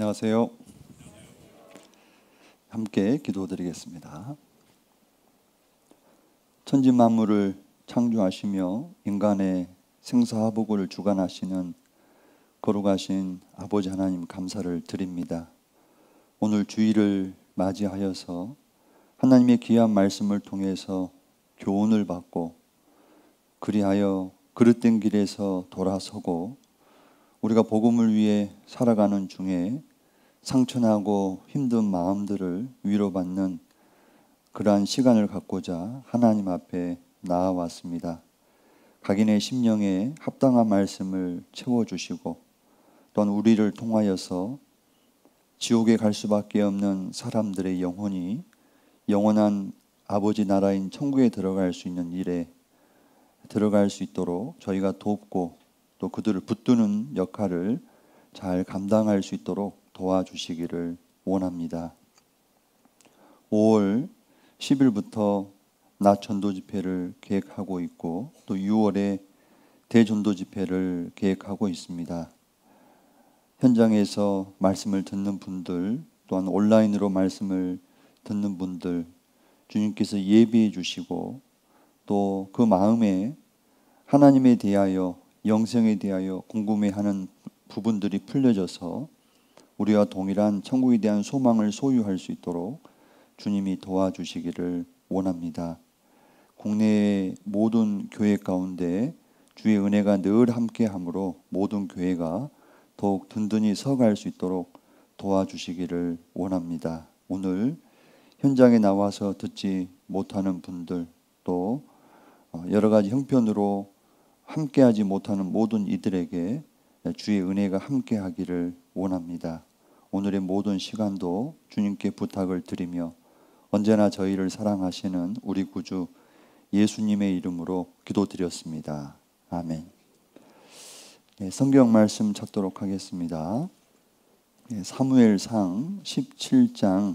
안녕하세요. 함께 기도드리겠습니다. 천지 만물을 창조하시며 인간의 생사화복을 주관하시는 거룩하신 아버지 하나님 감사를 드립니다. 오늘 주일을 맞이하여서 하나님의 귀한 말씀을 통해서 교훈을 받고 그리하여 그릇된 길에서 돌아서고 우리가 복음을 위해 살아가는 중에 상처나고 힘든 마음들을 위로받는 그러한 시간을 갖고자 하나님 앞에 나아왔습니다. 각인의 심령에 합당한 말씀을 채워주시고 또 우리를 통하여서 지옥에 갈 수밖에 없는 사람들의 영혼이 영원한 아버지 나라인 천국에 들어갈 수 있는 일에 들어갈 수 있도록 저희가 돕고 또 그들을 붙드는 역할을 잘 감당할 수 있도록 도와주시기를 원합니다. 5월 10일부터 낮 전도 집회를 계획하고 있고 또 6월에 대전도 집회를 계획하고 있습니다. 현장에서 말씀을 듣는 분들 또한 온라인으로 말씀을 듣는 분들 주님께서 예비해 주시고 또 그 마음에 하나님에 대하여 영생에 대하여 궁금해하는 부분들이 풀려져서 우리와 동일한 천국에 대한 소망을 소유할 수 있도록 주님이 도와주시기를 원합니다. 국내 모든 교회 가운데 주의 은혜가 늘 함께함으로 모든 교회가 더욱 든든히 서갈 수 있도록 도와주시기를 원합니다. 오늘 현장에 나와서 듣지 못하는 분들 또 어, 여러 가지 형편으로 함께하지 못하는 모든 이들에게 주의 은혜가 함께하기를 원합니다. 오늘의 모든 시간도 주님께 부탁을 드리며 언제나 저희를 사랑하시는 우리 구주 예수님의 이름으로 기도드렸습니다. 아멘. 네, 성경 말씀 찾도록 하겠습니다. 네, 사무엘상 17장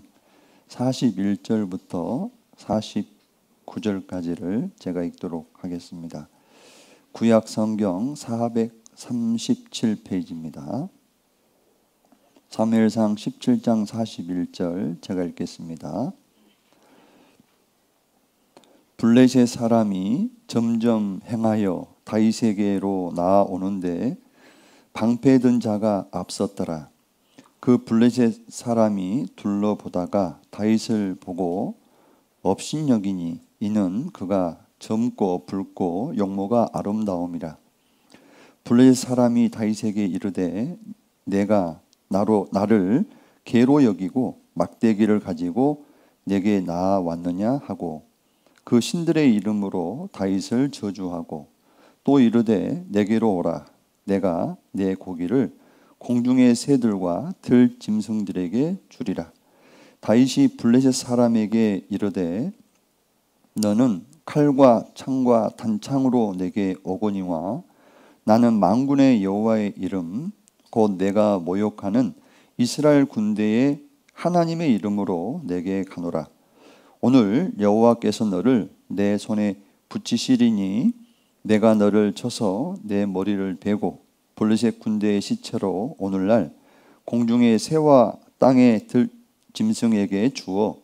41절부터 49절까지를 제가 읽도록 하겠습니다. 구약 성경 437페이지입니다. 사무엘상 17장 41절 제가 읽겠습니다. 블렛의 사람이 점점 행하여 다윗에게로 나아오는데 방패든 자가 앞섰더라. 그 블렛의 사람이 둘러보다가 다윗을 보고 업신여기니 이는 그가 젊고 붉고 용모가 아름다움이라. 블렛의 사람이 다윗에게 이르되 내가 나로 나를 개로 여기고 막대기를 가지고 내게 나왔느냐 하고 그 신들의 이름으로 다윗을 저주하고 또 이르되 내게로 오라 내가 내 고기를 공중의 새들과 들 짐승들에게 주리라 다윗이 블레셋 사람에게 이르되 너는 칼과 창과 단창으로 내게 오거니와 나는 망군의 여호와의 이름 곧 내가 모욕하는 이스라엘 군대의 하나님의 이름으로 내게 가노라. 오늘 여호와께서 너를 내 손에 붙이시리니 내가 너를 쳐서 내 머리를 베고 블레셋 군대의 시체로 오늘날 공중의 새와 땅의 들, 짐승에게 주어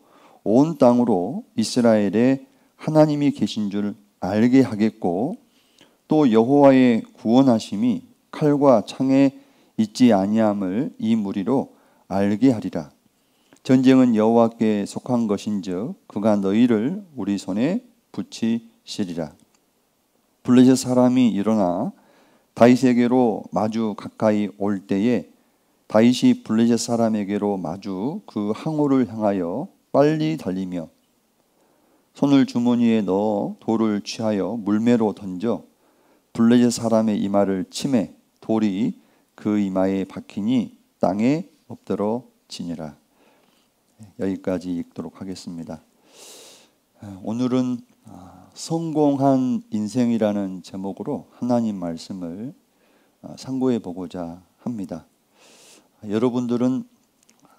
온 땅으로 이스라엘의 하나님이 계신 줄 알게 하겠고 또 여호와의 구원하심이 칼과 창에 있지 아니함을 이 무리로 알게 하리라. 전쟁은 여호와께 속한 것인즉 그가 너희를 우리 손에 붙이시리라. 블레셋 사람이 일어나 다윗에게로 마주 가까이 올 때에 다윗이 블레셋 사람에게로 마주 그 항호를 향하여 빨리 달리며 손을 주머니에 넣어 돌을 취하여 물매로 던져 블레셋 사람의 이마를 침해 돌이 그 이마에 박히니 땅에 엎드러지니라. 네, 여기까지 읽도록 하겠습니다. 아, 오늘은 아, 성공한 인생이라는 제목으로 하나님 말씀을 아, 상고해 보고자 합니다. 여러분들은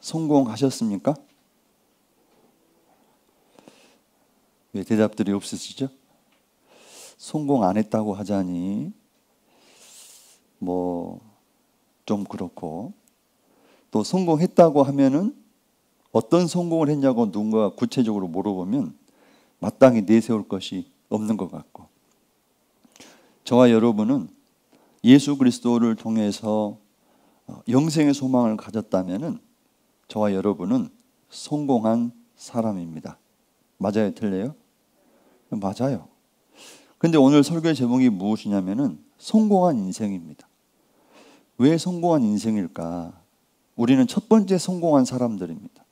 성공하셨습니까? 왜 대답들이 없으시죠? 성공 안 했다고 하자니 뭐좀 그렇고 또 성공했다고 하면은 어떤 성공을 했냐고 누군가 구체적으로 물어보면 마땅히 내세울 것이 없는 것 같고 저와 여러분은 예수 그리스도를 통해서 어, 영생의 소망을 가졌다면은 저와 여러분은 성공한 사람입니다. 맞아요, 틀려요? 맞아요. 근데 오늘 설교의 제목이 무엇이냐면은 성공한 인생입니다. 왜 성공한 인생일까? 우리는 첫 번째 성공한 사람들입니다.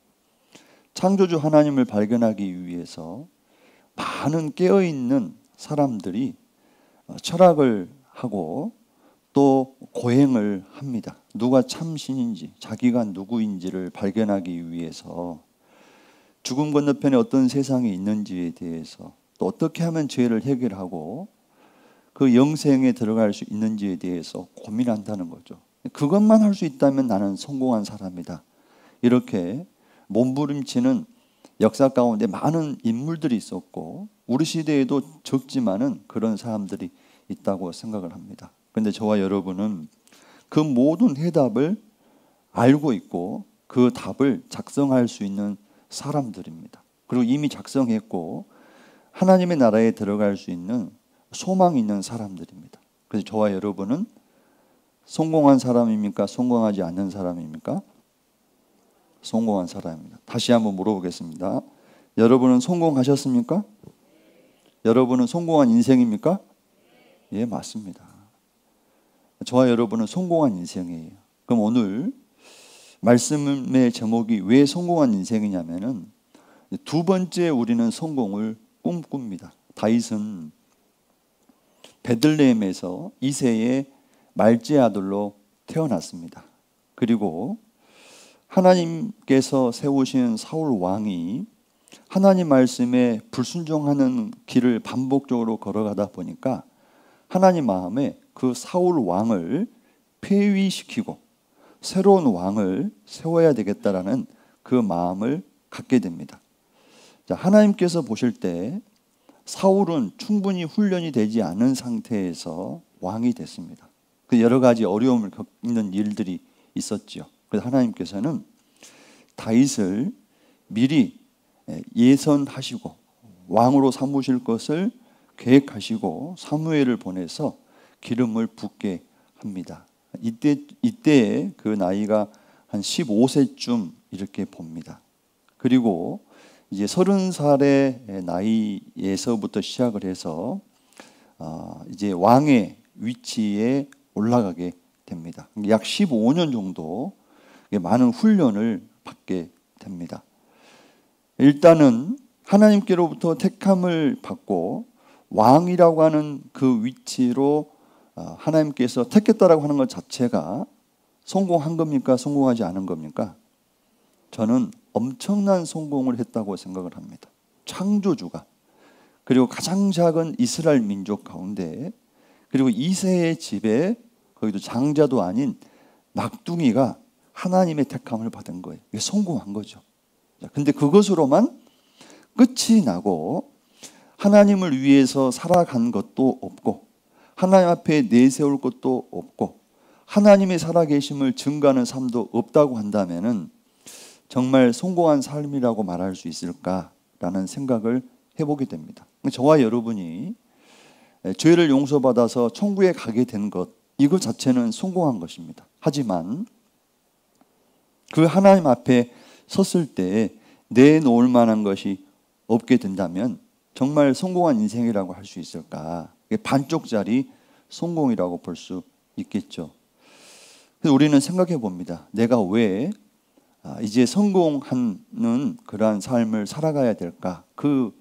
창조주 하나님을 발견하기 위해서 많은 깨어있는 사람들이 어, 철학을 하고 또 고행을 합니다. 누가 참신인지, 자기가 누구인지를 발견하기 위해서 죽음 건너편에 어떤 세상이 있는지에 대해서 또 어떻게 하면 죄를 해결하고 그 영생에 들어갈 수 있는지에 대해서 고민한다는 거죠. 그것만 할 수 있다면 나는 성공한 사람이다. 이렇게 몸부림치는 역사 가운데 많은 인물들이 있었고 우리 시대에도 적지만은 그런 사람들이 있다고 생각을 합니다. 그런데 저와 여러분은 그 모든 해답을 알고 있고 그 답을 작성할 수 있는 사람들입니다. 그리고 이미 작성했고 하나님의 나라에 들어갈 수 있는 소망 있는 사람들입니다. 그래서 저와 여러분은 성공한 사람입니까? 성공하지 않는 사람입니까? 성공한 사람입니다. 다시 한번 물어보겠습니다. 여러분은 성공하셨습니까? 여러분은 성공한 인생입니까? 예, 맞습니다. 저와 여러분은 성공한 인생이에요. 그럼 오늘 말씀의 제목이 왜 성공한 인생이냐면은 두 번째 우리는 성공을 꿈꿉니다. 다윗은 베들레헴에서 이세의 말지 아들로 태어났습니다. 그리고 하나님께서 세우신 사울 왕이 하나님 말씀에 불순종하는 길을 반복적으로 걸어가다 보니까 하나님 마음에 그 사울 왕을 폐위시키고 새로운 왕을 세워야 되겠다라는 그 마음을 갖게 됩니다. 자, 하나님께서 보실 때 사울은 충분히 훈련이 되지 않은 상태에서 왕이 됐습니다. 그 여러 가지 어려움을 겪는 일들이 있었죠. 그래서 하나님께서는 다윗을 미리 예선하시고 왕으로 삼으실 것을 계획하시고 사무엘을 보내서 기름을 붓게 합니다. 이때 이때에 그 나이가 한 15세쯤 이렇게 봅니다. 그리고 이제 서른 살의 나이에서부터 시작을 해서 아, 이제 왕의 위치에 올라가게 됩니다. 약 15년 정도 많은 훈련을 받게 됩니다. 일단은 하나님께로부터 택함을 받고 왕이라고 하는 그 위치로 아, 하나님께서 택했다라고 하는 것 자체가 성공한 겁니까? 성공하지 않은 겁니까? 저는 엄청난 성공을 했다고 생각을 합니다. 창조주가 그리고 가장 작은 이스라엘 민족 가운데 그리고 이세의 집에 거기도 장자도 아닌 막둥이가 하나님의 택함을 받은 거예요. 성공한 거죠. 근데 그것으로만 끝이 나고 하나님을 위해서 살아간 것도 없고 하나님 앞에 내세울 것도 없고 하나님의 살아계심을 증가하는 삶도 없다고 한다면은 정말 성공한 삶이라고 말할 수 있을까라는 생각을 해보게 됩니다. 저와 여러분이 죄를 용서받아서 천국에 가게 된 것, 이것 자체는 성공한 것입니다. 하지만 그 하나님 앞에 섰을 때 내놓을 만한 것이 없게 된다면 정말 성공한 인생이라고 할 수 있을까? 반쪽짜리 성공이라고 볼 수 있겠죠. 그래서 우리는 생각해 봅니다. 내가 왜 아, 이제 성공하는 그러한 삶을 살아가야 될까? 그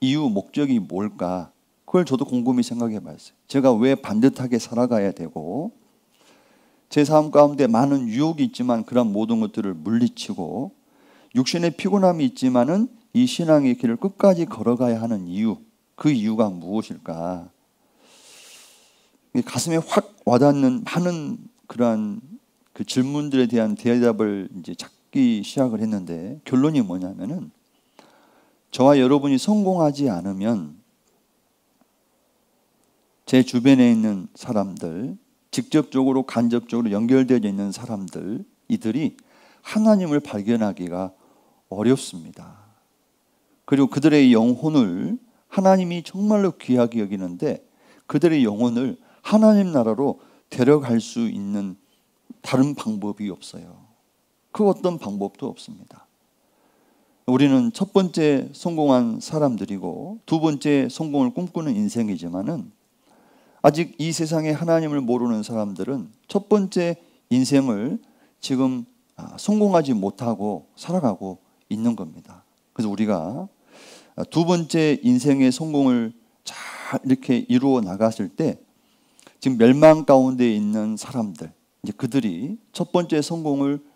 이유, 목적이 뭘까? 그걸 저도 곰곰이 생각해 봤어요. 제가 왜 반듯하게 살아가야 되고, 제 삶 가운데 많은 유혹이 있지만 그런 모든 것들을 물리치고, 육신의 피곤함이 있지만은 이 신앙의 길을 끝까지 걸어가야 하는 이유, 그 이유가 무엇일까? 가슴에 확 와닿는 많은 그러한 그 질문들에 대한 대답을 이제 찾기 시작을 했는데 결론이 뭐냐면은 저와 여러분이 성공하지 않으면 제 주변에 있는 사람들, 직접적으로 간접적으로 연결되어 있는 사람들, 이들이 하나님을 발견하기가 어렵습니다. 그리고 그들의 영혼을 하나님이 정말로 귀하게 여기는데 그들의 영혼을 하나님 나라로 데려갈 수 있는 다른 방법이 없어요. 그 어떤 방법도 없습니다. 우리는 첫 번째 성공한 사람들이고 두 번째 성공을 꿈꾸는 인생이지만은 아직 이 세상에 하나님을 모르는 사람들은 첫 번째 인생을 지금 아, 성공하지 못하고 살아가고 있는 겁니다. 그래서 우리가 아, 두 번째 인생의 성공을 잘 이렇게 이루어 나갔을 때 지금 멸망 가운데 있는 사람들 이제 그들이 첫 번째 성공을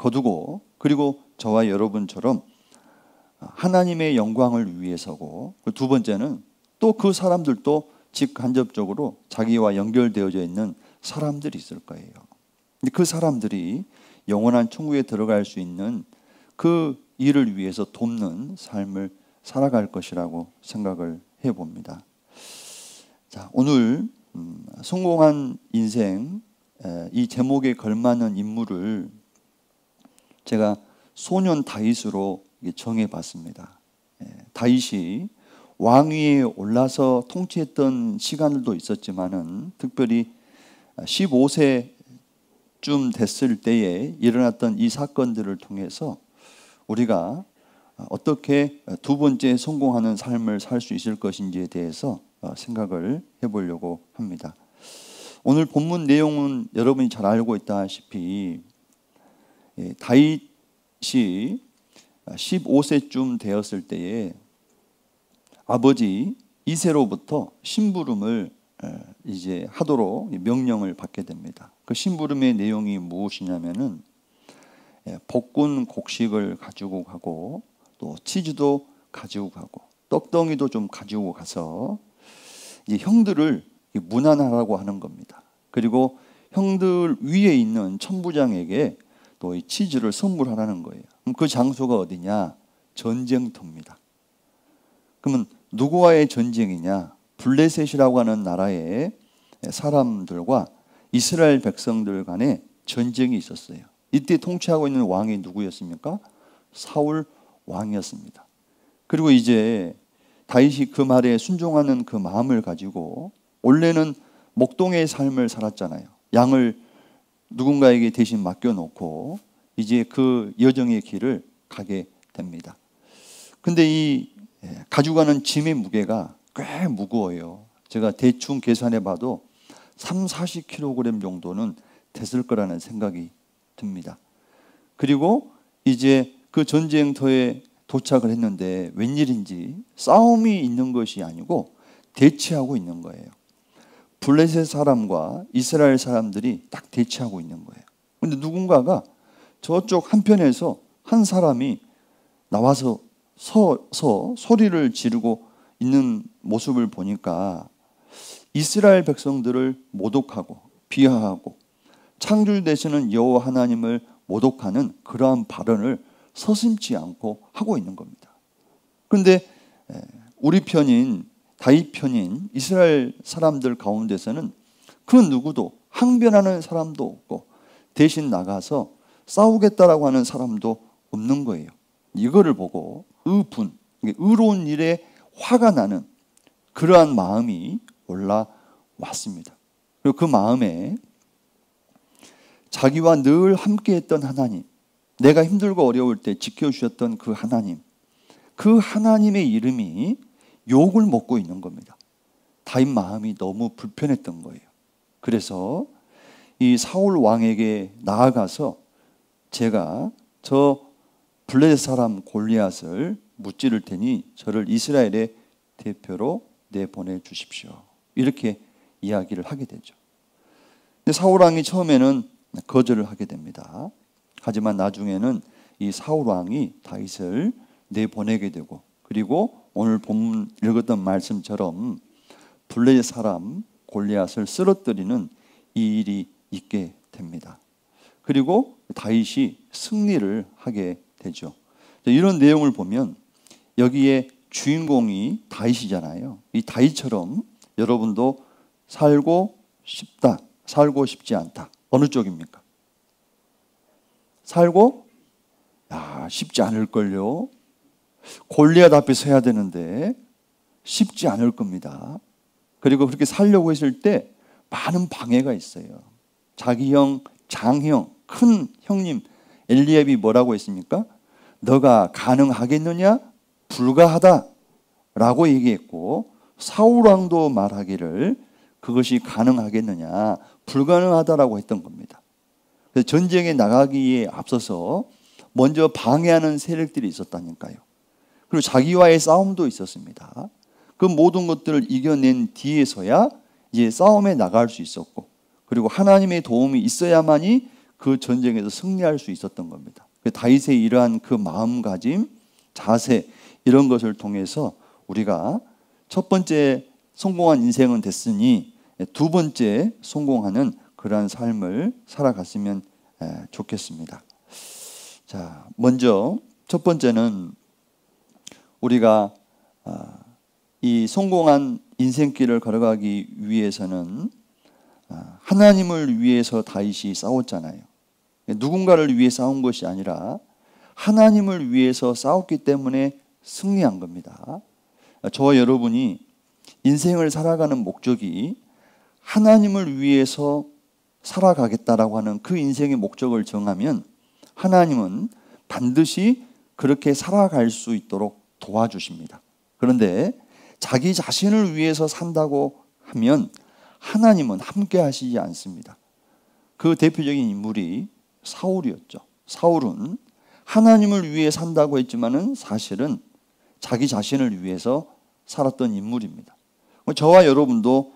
거두고 그리고 저와 여러분처럼 하나님의 영광을 위해서고 두 번째는 또 그 사람들도 직간접적으로 자기와 연결되어져 있는 사람들이 있을 거예요. 그 사람들이 영원한 천국에 들어갈 수 있는 그 일을 위해서 돕는 삶을 살아갈 것이라고 생각을 해봅니다. 자, 오늘 음, 성공한 인생 이 제목에 걸맞는 인물을 제가 소년 다윗으로 정해봤습니다. 예, 다윗이 왕위에 올라서 통치했던 시간들도 있었지만은 특별히 15세쯤 됐을 때에 일어났던 이 사건들을 통해서 우리가 어떻게 두 번째 성공하는 삶을 살 수 있을 것인지에 대해서 생각을 해보려고 합니다. 오늘 본문 내용은 여러분이 잘 알고 있다시피 예, 다윗이 15세쯤 되었을 때에 아버지 이세로부터 신부름을 이제 하도록 명령을 받게 됩니다. 그 신부름의 내용이 무엇이냐면은 볶은 예, 곡식을 가지고 가고 또 치즈도 가지고 가고 떡덩이도 좀 가지고 가서 이제 형들을 무난하라고 하는 겁니다. 그리고 형들 위에 있는 천부장에게 또이 치즈를 선물하라는 거예요. 그럼 그 장소가 어디냐? 전쟁터입니다. 그러면 누구와의 전쟁이냐? 블레셋이라고 하는 나라의 사람들과 이스라엘 백성들 간에 전쟁이 있었어요. 이때 통치하고 있는 왕이 누구였습니까? 사울 왕이었습니다. 그리고 이제 다윗이 그 말에 순종하는 그 마음을 가지고 원래는 목동의 삶을 살았잖아요. 양을 누군가에게 대신 맡겨놓고 이제 그 여정의 길을 가게 됩니다. 근데 이 예, 가져가는 짐의 무게가 꽤 무거워요. 제가 대충 계산해 봐도 3, 40kg 정도는 됐을 거라는 생각이 듭니다. 그리고 이제 그 전쟁터에 도착을 했는데 웬일인지 싸움이 있는 것이 아니고 대치하고 있는 거예요. 블레셋 사람과 이스라엘 사람들이 딱 대치하고 있는 거예요. 근데 누군가가 저쪽 한편에서 한 사람이 나와서 서서 소리를 지르고 있는 모습을 보니까 이스라엘 백성들을 모독하고 비하하고 창조 되시는 여호와 하나님을 모독하는 그러한 발언을 서슴지 않고 하고 있는 겁니다. 그런데 우리 편인 다윗 편인 이스라엘 사람들 가운데서는 그 누구도 항변하는 사람도 없고 대신 나가서 싸우겠다라고 하는 사람도 없는 거예요. 이거를 보고 의분, 의로운 일에 화가 나는 그러한 마음이 올라왔습니다. 그리고 그 마음에 자기와 늘 함께했던 하나님, 내가 힘들고 어려울 때 지켜주셨던 그 하나님, 그 하나님의 이름이 욕을 먹고 있는 겁니다. 다윗 마음이 너무 불편했던 거예요. 그래서 이 사울 왕에게 나아가서 제가 저 블레 사람 골리앗을 무찌를 테니 저를 이스라엘의 대표로 내보내 주십시오. 이렇게 이야기를 하게 되죠. 근데 사울 왕이 처음에는 거절을 하게 됩니다. 하지만 나중에는 이 사울 왕이 다윗을 내보내게 되고 그리고 오늘 본문 읽었던 말씀처럼 블레의 사람 골리앗을 쓰러뜨리는 이 일이 있게 됩니다. 그리고 다윗이 승리를 하게 되죠. 이런 내용을 보면 여기에 주인공이 다윗이잖아요. 이 다윗처럼 여러분도 살고 싶다, 살고 싶지 않다. 어느 쪽입니까? 살고 야, 쉽지 않을걸요. 골리앗 앞에 서야 되는데 쉽지 않을 겁니다. 그리고 그렇게 살려고 했을 때 많은 방해가 있어요. 자기 형, 장형, 큰 형님 엘리압이 뭐라고 했습니까? 너가 가능하겠느냐? 불가하다. 라고 얘기했고 사울왕도 말하기를 그것이 가능하겠느냐? 불가능하다라고 했던 겁니다. 그래서 전쟁에 나가기에 앞서서 먼저 방해하는 세력들이 있었다니까요. 그리고 자기와의 싸움도 있었습니다. 그 모든 것들을 이겨낸 뒤에서야 이제 싸움에 나갈 수 있었고 그리고 하나님의 도움이 있어야만이 그 전쟁에서 승리할 수 있었던 겁니다. 그 다윗의 이러한 그 마음가짐, 자세 이런 것을 통해서 우리가 첫 번째 성공한 인생은 됐으니 두 번째 성공하는 그러한 삶을 살아갔으면 좋겠습니다. 자, 먼저 첫 번째는 우리가 어, 이 성공한 인생길을 걸어가기 위해서는 어, 하나님을 위해서 다윗이 싸웠잖아요. 누군가를 위해 싸운 것이 아니라 하나님을 위해서 싸웠기 때문에 승리한 겁니다. 저와 여러분이 인생을 살아가는 목적이 하나님을 위해서 살아가겠다라고 하는 그 인생의 목적을 정하면 하나님은 반드시 그렇게 살아갈 수 있도록 도와주십니다. 그런데 자기 자신을 위해서 산다고 하면 하나님은 함께 하시지 않습니다. 그 대표적인 인물이 사울이었죠. 사울은 하나님을 위해 산다고 했지만은 사실은 자기 자신을 위해서 살았던 인물입니다. 저와 여러분도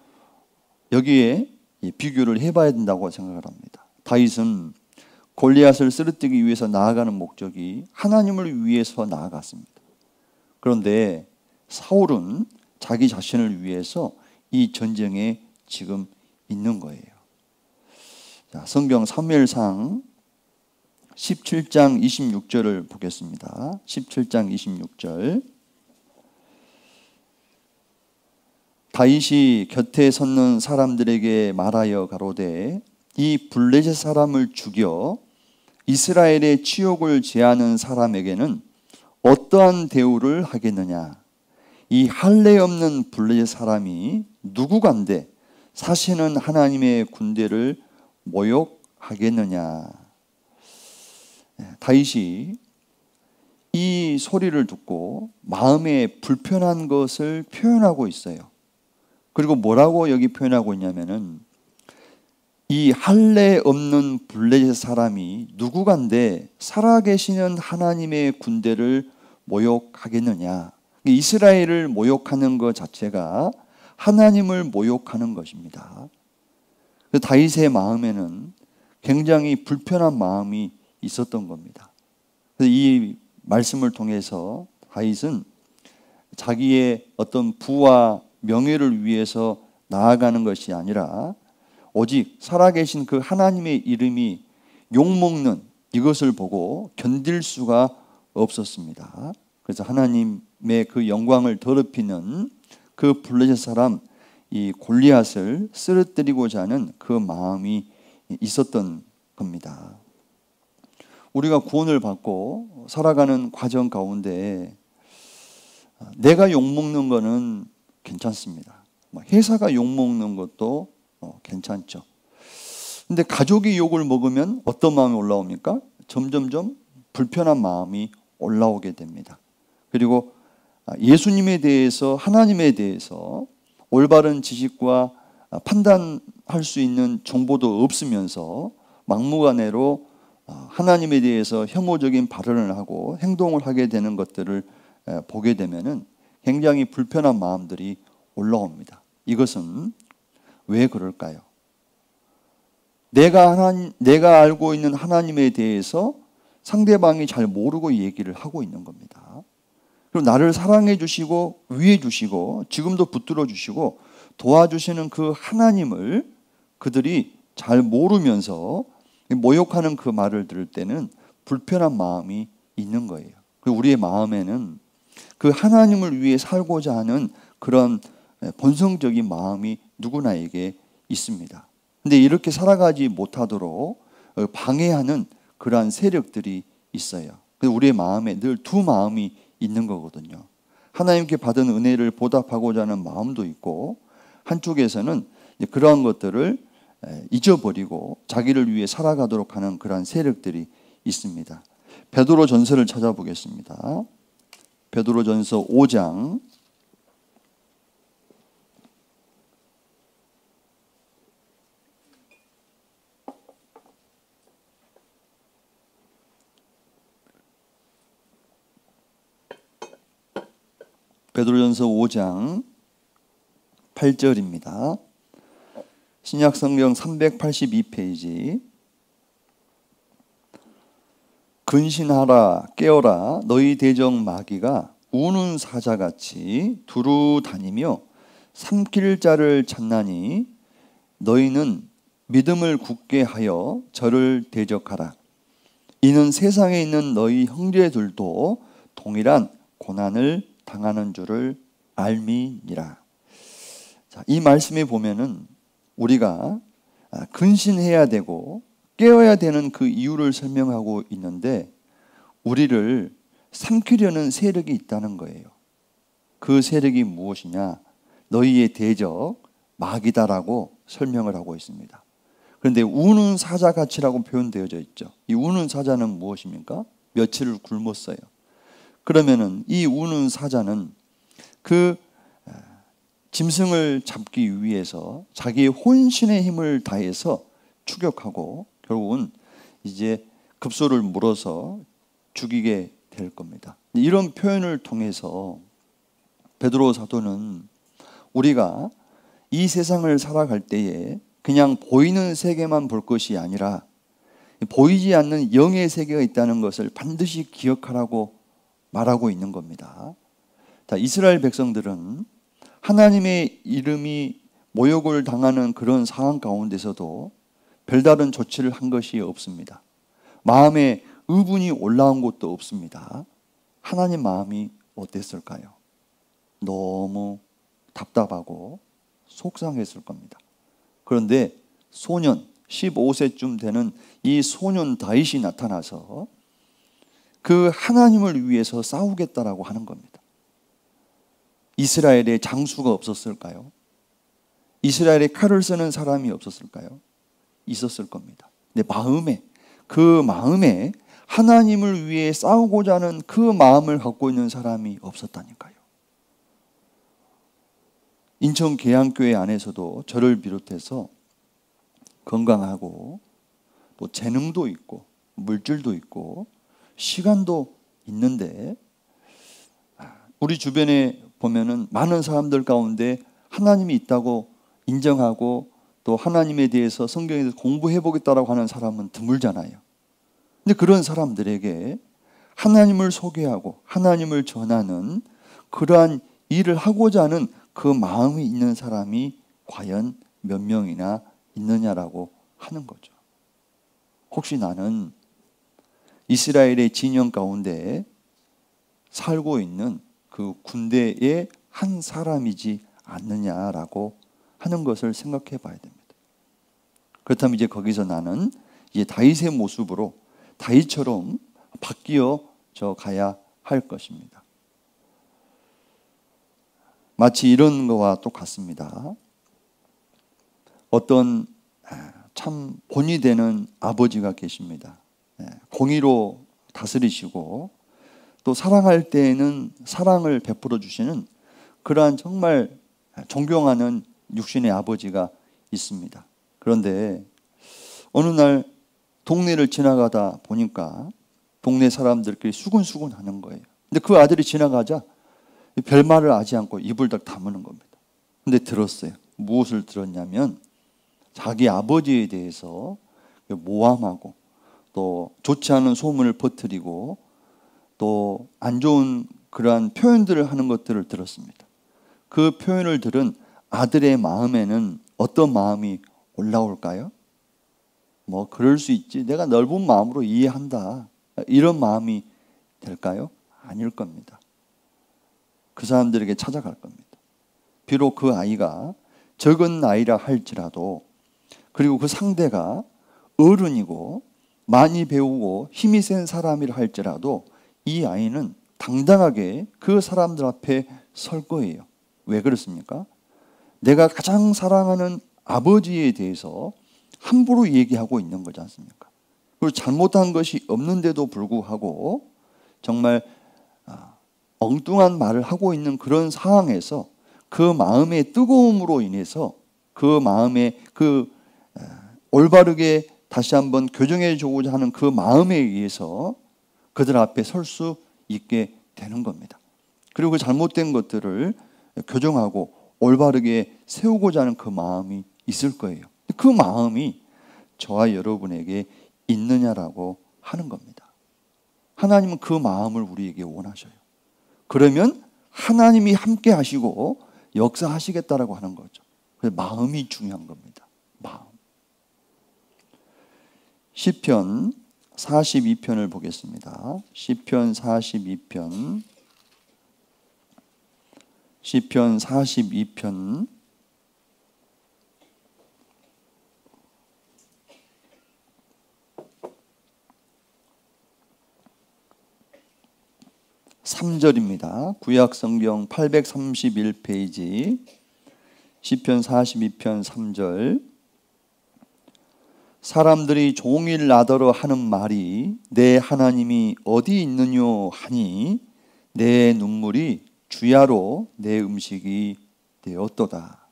여기에 비교를 해봐야 된다고 생각을 합니다. 다윗은 골리앗을 쓰러뜨기 위해서 나아가는 목적이 하나님을 위해서 나아갔습니다. 그런데 사울은 자기 자신을 위해서 이 전쟁에 지금 있는 거예요. 자, 성경 사무상 17장 26절을 보겠습니다. 17장 26절. 다윗이 곁에 섰는 사람들에게 말하여 가로되 이 블레셋 사람을 죽여 이스라엘의 치욕을 제하는 사람에게는 어떠한 대우를 하겠느냐? 이 할례 없는 불의 사람이 누구간데 사시는 하나님의 군대를 모욕하겠느냐? 예, 다윗이 이 소리를 듣고 마음에 불편한 것을 표현하고 있어요. 그리고 뭐라고 여기 표현하고 있냐면은 이 할례 없는 블레셋 사람이 누구간데 살아계시는 하나님의 군대를 모욕하겠느냐? 이스라엘을 모욕하는 것 자체가 하나님을 모욕하는 것입니다. 그 다윗의 마음에는 굉장히 불편한 마음이 있었던 겁니다. 이 말씀을 통해서 다윗은 자기의 어떤 부와 명예를 위해서 나아가는 것이 아니라 오직 살아계신 그 하나님의 이름이 욕먹는 이것을 보고 견딜 수가 없었습니다. 그래서 하나님의 그 영광을 더럽히는 그 블레셋 사람 이 골리앗을 쓰러뜨리고자 하는 그 마음이 있었던 겁니다. 우리가 구원을 받고 살아가는 과정 가운데 내가 욕먹는 거는 괜찮습니다. 뭐 회사가 욕먹는 것도 어, 괜찮죠. 근데 가족이 욕을 먹으면 어떤 마음이 올라옵니까? 점점점 불편한 마음이 올라오게 됩니다. 그리고 아, 예수님에 대해서 하나님에 대해서 올바른 지식과 아, 판단할 수 있는 정보도 없으면서 막무가내로 아, 하나님에 대해서 혐오적인 발언을 하고 행동을 하게 되는 것들을 보게 되면 굉장히 불편한 마음들이 올라옵니다. 이것은 왜 그럴까요? 내가 하나 내가 알고 있는 하나님에 대해서 상대방이 잘 모르고 얘기를 하고 있는 겁니다. 그리고 나를 사랑해 주시고 위해 주시고 지금도 붙들어 주시고 도와주시는 그 하나님을 그들이 잘 모르면서 모욕하는 그 말을 들을 때는 불편한 마음이 있는 거예요. 그리고 우리의 마음에는 그 하나님을 위해 살고자 하는 그런 본성적인 마음이 누구나에게 있습니다. 근데 이렇게 살아가지 못하도록 어, 방해하는 그러한 세력들이 있어요. 우리의 마음에 늘 두 마음이 있는 거거든요. 하나님께 받은 은혜를 보답하고자 하는 마음도 있고 한쪽에서는 그러한 것들을 잊어버리고 자기를 위해 살아가도록 하는 그러한 세력들이 있습니다. 베드로 전서를 찾아보겠습니다. 베드로 전서 5장 베드로전서 5장 8절입니다. 신약 성경 382페이지. 근신하라 깨어라 너희 대적 마귀가 우는 사자같이 두루 다니며 삼킬 자를 찾나니 너희는 믿음을 굳게 하여 저를 대적하라. 이는 세상에 있는 너희 형제들도 동일한 고난을 당하는 줄을 알미니라. 자, 이 말씀에 보면은 우리가 아, 근신해야 되고 깨어야 되는 그 이유를 설명하고 있는데 우리를 삼키려는 세력이 있다는 거예요. 그 세력이 무엇이냐? 너희의 대적 마귀다라고 설명을 하고 있습니다. 그런데 우는 사자 같이라고 표현되어져 있죠. 이 우는 사자는 무엇입니까? 며칠을 굶었어요. 그러면은 이 우는 사자는 그 짐승을 잡기 위해서 자기 혼신의 힘을 다해서 추격하고 결국은 이제 급소를 물어서 죽이게 될 겁니다. 이런 표현을 통해서 베드로 사도는 우리가 이 세상을 살아갈 때에 그냥 보이는 세계만 볼 것이 아니라 보이지 않는 영의 세계가 있다는 것을 반드시 기억하라고 말하고 있는 겁니다. 자, 이스라엘 백성들은 하나님의 이름이 모욕을 당하는 그런 상황 가운데서도 별다른 조치를 한 것이 없습니다. 마음에 의분이 올라온 것도 없습니다. 하나님 마음이 어땠을까요? 너무 답답하고 속상했을 겁니다. 그런데 소년 15세쯤 되는 이 소년 다윗이 나타나서 그 하나님을 위해서 싸우겠다라고 하는 겁니다. 이스라엘에 장수가 없었을까요? 이스라엘에 칼을 쓰는 사람이 없었을까요? 있었을 겁니다. 내 마음에 그 마음에 하나님을 위해 싸우고자 하는 그 마음을 갖고 있는 사람이 없었다니까요. 인천 계양교회 안에서도 저를 비롯해서 건강하고 또 재능도 있고 물질도 있고 시간도 있는데 아, 우리 주변에 보면은 많은 사람들 가운데 하나님이 있다고 인정하고 또 하나님에 대해서 성경에 서 공부해 보겠다라고 하는 사람은 드물잖아요. 근데 그런 사람들에게 하나님을 소개하고 하나님을 전하는 그러한 일을 하고자 하는 그 마음이 있는 사람이 과연 몇 명이나 있느냐라고 하는 거죠. 혹시 나는 이스라엘의 진영 가운데 살고 있는 그 군대의 한 사람이지 않느냐라고 하는 것을 생각해 봐야 됩니다. 그렇다면 이제 거기서 나는 이제 다윗의 모습으로 다윗처럼 바뀌어져 가야 할 것입니다. 마치 이런 거와 똑같습니다. 어떤 아, 참 본이 되는 아버지가 계십니다. 예, 공의로 다스리시고 또 사랑할 때에는 사랑을 베풀어 주시는 그러한 정말 존경하는 육신의 아버지가 있습니다. 그런데 어느 날 동네를 지나가다 보니까 동네 사람들끼리 수근수근 하는 거예요. 근데 그 아들이 지나가자 별말을 하지 않고 입을 딱 다무는 겁니다. 근데 들었어요. 무엇을 들었냐면 자기 아버지에 대해서 모함하고 또 좋지 않은 소문을 퍼뜨리고 또 안 좋은 그러한 표현들을 하는 것들을 들었습니다. 그 표현을 들은 아들의 마음에는 어떤 마음이 올라올까요? 뭐 그럴 수 있지. 내가 넓은 마음으로 이해한다. 이런 마음이 될까요? 아닐 겁니다. 그 사람들에게 찾아갈 겁니다. 비록 그 아이가 적은 나이라 할지라도 그리고 그 상대가 어른이고 많이 배우고 힘이 센 사람이라 할지라도 이 아이는 당당하게 그 사람들 앞에 설 거예요. 왜 그렇습니까? 내가 가장 사랑하는 아버지에 대해서 함부로 얘기하고 있는 거지 않습니까? 그리고 잘못한 것이 없는데도 불구하고 정말 아, 엉뚱한 말을 하고 있는 그런 상황에서 그 마음의 뜨거움으로 인해서 그 마음의 그 올바르게 다시 한번 교정해 주고자 하는 그 마음에 의해서 그들 앞에 설 수 있게 되는 겁니다. 그리고 그 잘못된 것들을 교정하고 올바르게 세우고자 하는 그 마음이 있을 거예요. 그 마음이 저와 여러분에게 있느냐라고 하는 겁니다. 하나님은 그 마음을 우리에게 원하셔요. 그러면 하나님이 함께 하시고 역사하시겠다라고 하는 거죠. 그래서 마음이 중요한 겁니다. 마음. 시편 42편을 보겠습니다. 시편 42편 시편 42편 3절입니다. 구약 성경 831페이지 시편 42편 3절 사람들이 종일 나더러 하는 말이 내 하나님이 어디 있느뇨 하니 내 눈물이 주야로 내 음식이 되었도다.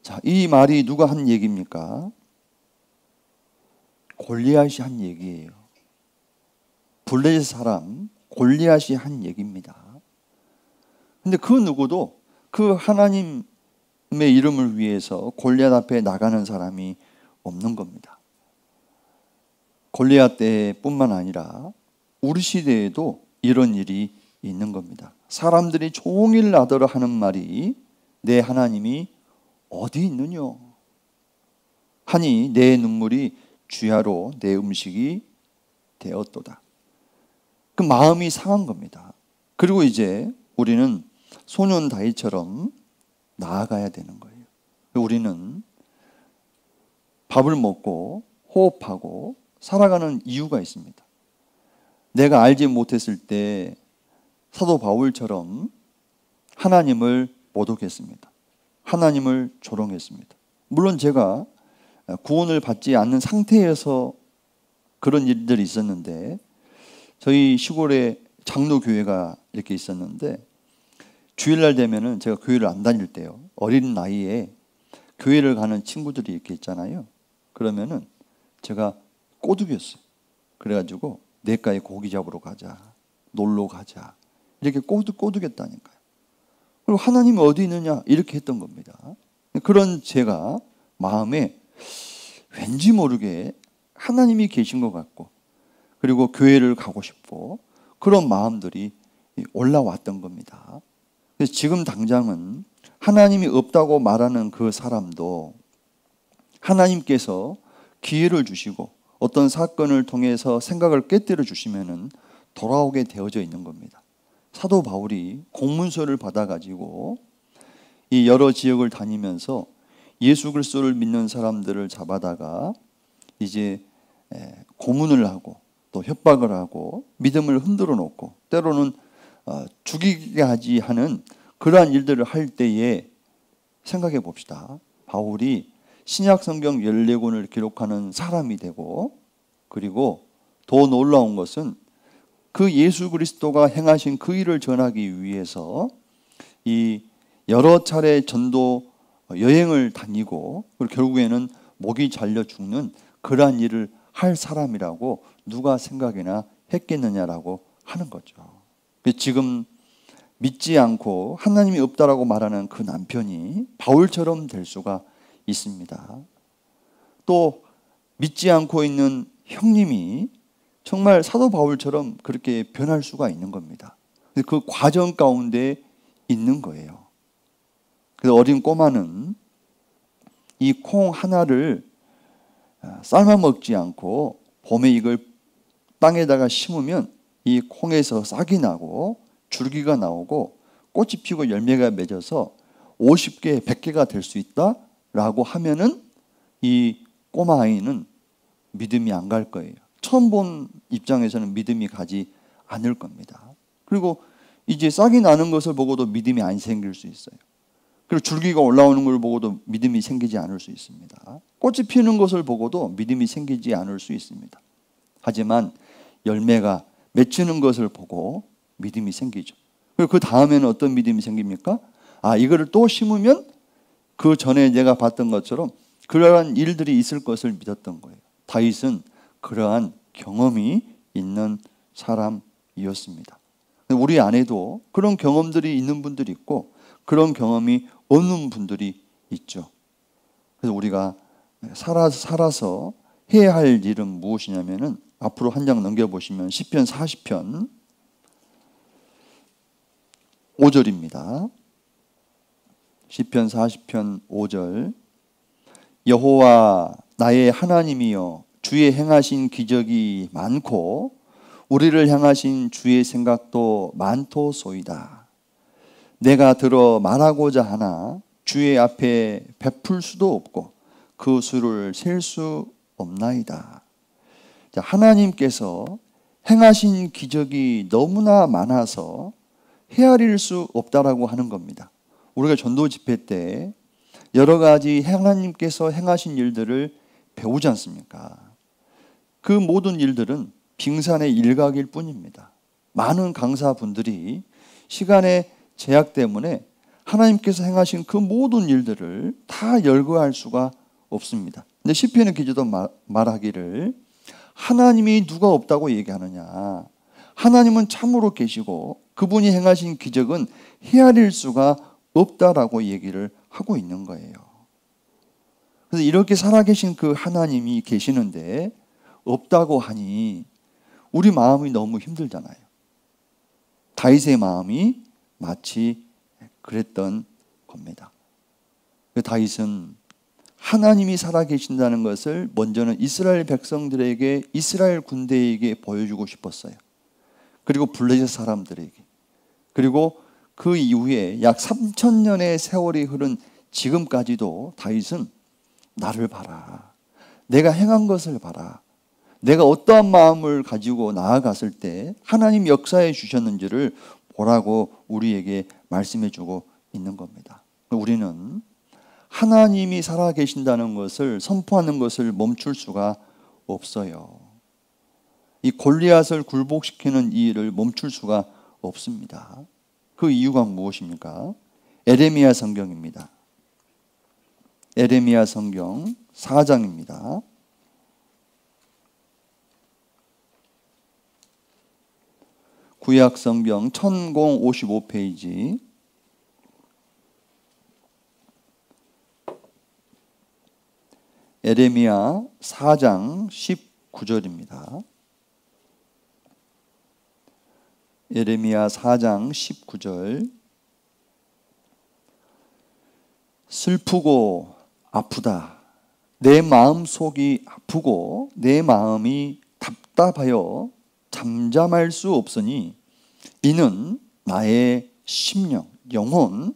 자, 이 말이 누가 한 얘기입니까? 골리앗이 한 얘기예요. 블레셋 사람 골리앗이 한 얘기입니다. 근데 그 누구도 그 하나님의 이름을 위해서 골리앗 앞에 나가는 사람이 없는 겁니다. 골리앗 때뿐만 아니라 우리 시대에도 이런 일이 있는 겁니다. 사람들이 종일 나더러 하는 말이 내 하나님이 어디 있느냐 하니 내 눈물이 주야로 내 음식이 되었도다. 그 마음이 상한 겁니다. 그리고 이제 우리는 소년 다이처럼 나아가야 되는 거예요. 우리는 밥을 먹고 호흡하고 살아가는 이유가 있습니다. 내가 알지 못했을 때 사도 바울처럼 하나님을 모독했습니다. 하나님을 조롱했습니다. 물론 제가 구원을 받지 않는 상태에서 그런 일들이 있었는데 저희 시골에 장로 교회가 이렇게 있었는데 주일날 되면은 제가 교회를 안 다닐 때요 어린 나이에 교회를 가는 친구들이 이렇게 있잖아요 그러면은 제가 꼬드겼어요. 그래가지고 내과에 고기 잡으러 가자. 놀러 가자. 이렇게 꼬드, 꼬드겠다니까요. 그리고 하나님 어디 있느냐? 이렇게 했던 겁니다. 그런 제가 마음에 왠지 모르게 하나님이 계신 것 같고, 그리고 교회를 가고 싶고, 그런 마음들이 올라왔던 겁니다. 지금 당장은 하나님이 없다고 말하는 그 사람도 하나님께서 기회를 주시고 어떤 사건을 통해서 생각을 깨뜨려 주시면은 돌아오게 되어져 있는 겁니다. 사도 바울이 공문서를 받아가지고 이 여러 지역을 다니면서 예수 그리스도를 믿는 사람들을 잡아다가 이제 고문을 하고 또 협박을 하고 믿음을 흔들어 놓고 때로는 어, 죽이게 하지 하는 그러한 일들을 할 때에 생각해 봅시다. 바울이 신약 성경 14권을 기록하는 사람이 되고 그리고 더 놀라운 것은 그 예수 그리스도가 행하신 그 일을 전하기 위해서 이 여러 차례 전도 여행을 다니고 그리고 결국에는 목이 잘려 죽는 그러한 일을 할 사람이라고 누가 생각이나 했겠느냐라고 하는 거죠. 그 지금 믿지 않고 하나님이 없다라고 말하는 그 남편이 바울처럼 될 수가 있습니다. 또 믿지 않고 있는 형님이 정말 사도 바울처럼 그렇게 변할 수가 있는 겁니다. 그 과정 가운데 있는 거예요. 그래서 어린 꼬마는 이 콩 하나를 아, 삶아 먹지 않고 봄에 이걸 땅에다가 심으면 이 콩에서 싹이 나고 줄기가 나오고 꽃이 피고 열매가 맺어서 50개, 100개가 될 수 있다? 라고 하면은 이 꼬마 아이는 믿음이 안 갈 거예요. 처음 본 입장에서는 믿음이 가지 않을 겁니다. 그리고 이제 싹이 나는 것을 보고도 믿음이 안 생길 수 있어요. 그리고 줄기가 올라오는 걸 보고도 믿음이 생기지 않을 수 있습니다. 꽃이 피는 것을 보고도 믿음이 생기지 않을 수 있습니다. 하지만 열매가 맺히는 것을 보고 믿음이 생기죠. 그리고 그 다음에는 어떤 믿음이 생깁니까? 아, 이거를 또 심으면 그 전에 내가 봤던 것처럼 그러한 일들이 있을 것을 믿었던 거예요. 다윗은 그러한 경험이 있는 사람이었습니다. 우리 안에도 그런 경험들이 있는 분들이 있고 그런 경험이 없는 분들이 있죠. 그래서 우리가 살아, 살아서 해야 할 일은 무엇이냐면은 앞으로 한 장 넘겨보시면 10편 40편 5절입니다. 시편 40편 5절 여호와 나의 하나님이여 주의 행하신 기적이 많고 우리를 향하신 주의 생각도 많토소이다. 내가 들어 말하고자 하나 주의 앞에 베풀 수도 없고 그 수를 셀 수 없나이다. 하나님께서 행하신 기적이 너무나 많아서 헤아릴 수 없다라고 하는 겁니다. 우리가 전도 집회 때 여러 가지 하나님께서 행하신 일들을 배우지 않습니까? 그 모든 일들은 빙산의 일각일 뿐입니다. 많은 강사분들이 시간의 제약 때문에 하나님께서 행하신 그 모든 일들을 다 열거할 수가 없습니다. 근데 시편의 기자도 말하기를 하나님이 누가 없다고 얘기하느냐. 하나님은 참으로 계시고 그분이 행하신 기적은 헤아릴 수가 없다라고 얘기를 하고 있는 거예요. 그래서 이렇게 살아계신 그 하나님이 계시는데 없다고 하니 우리 마음이 너무 힘들잖아요. 다윗의 마음이 마치 그랬던 겁니다. 그 다윗은 하나님이 살아계신다는 것을 먼저는 이스라엘 백성들에게 이스라엘 군대에게 보여주고 싶었어요. 그리고 블레셋 사람들에게 그리고 그 이후에 약 3천 년의 세월이 흐른 지금까지도 다윗은 나를 봐라. 내가 행한 것을 봐라. 내가 어떠한 마음을 가지고 나아갔을 때 하나님 역사에 주셨는지를 보라고 우리에게 말씀해 주고 있는 겁니다. 우리는 하나님이 살아 계신다는 것을 선포하는 것을 멈출 수가 없어요. 이 골리앗을 굴복시키는 이 일을 멈출 수가 없습니다. 그 이유가 무엇입니까? 에레미야 성경입니다. 에레미야 성경 4장입니다. 구약 성경 1055페이지 '에레미야 4장 19절입니다. 예레미야 4장 19절 슬프고 아프다 내 마음 속이 아프고 내 마음이 답답하여 잠잠할 수 없으니 이는 나의 심령 영혼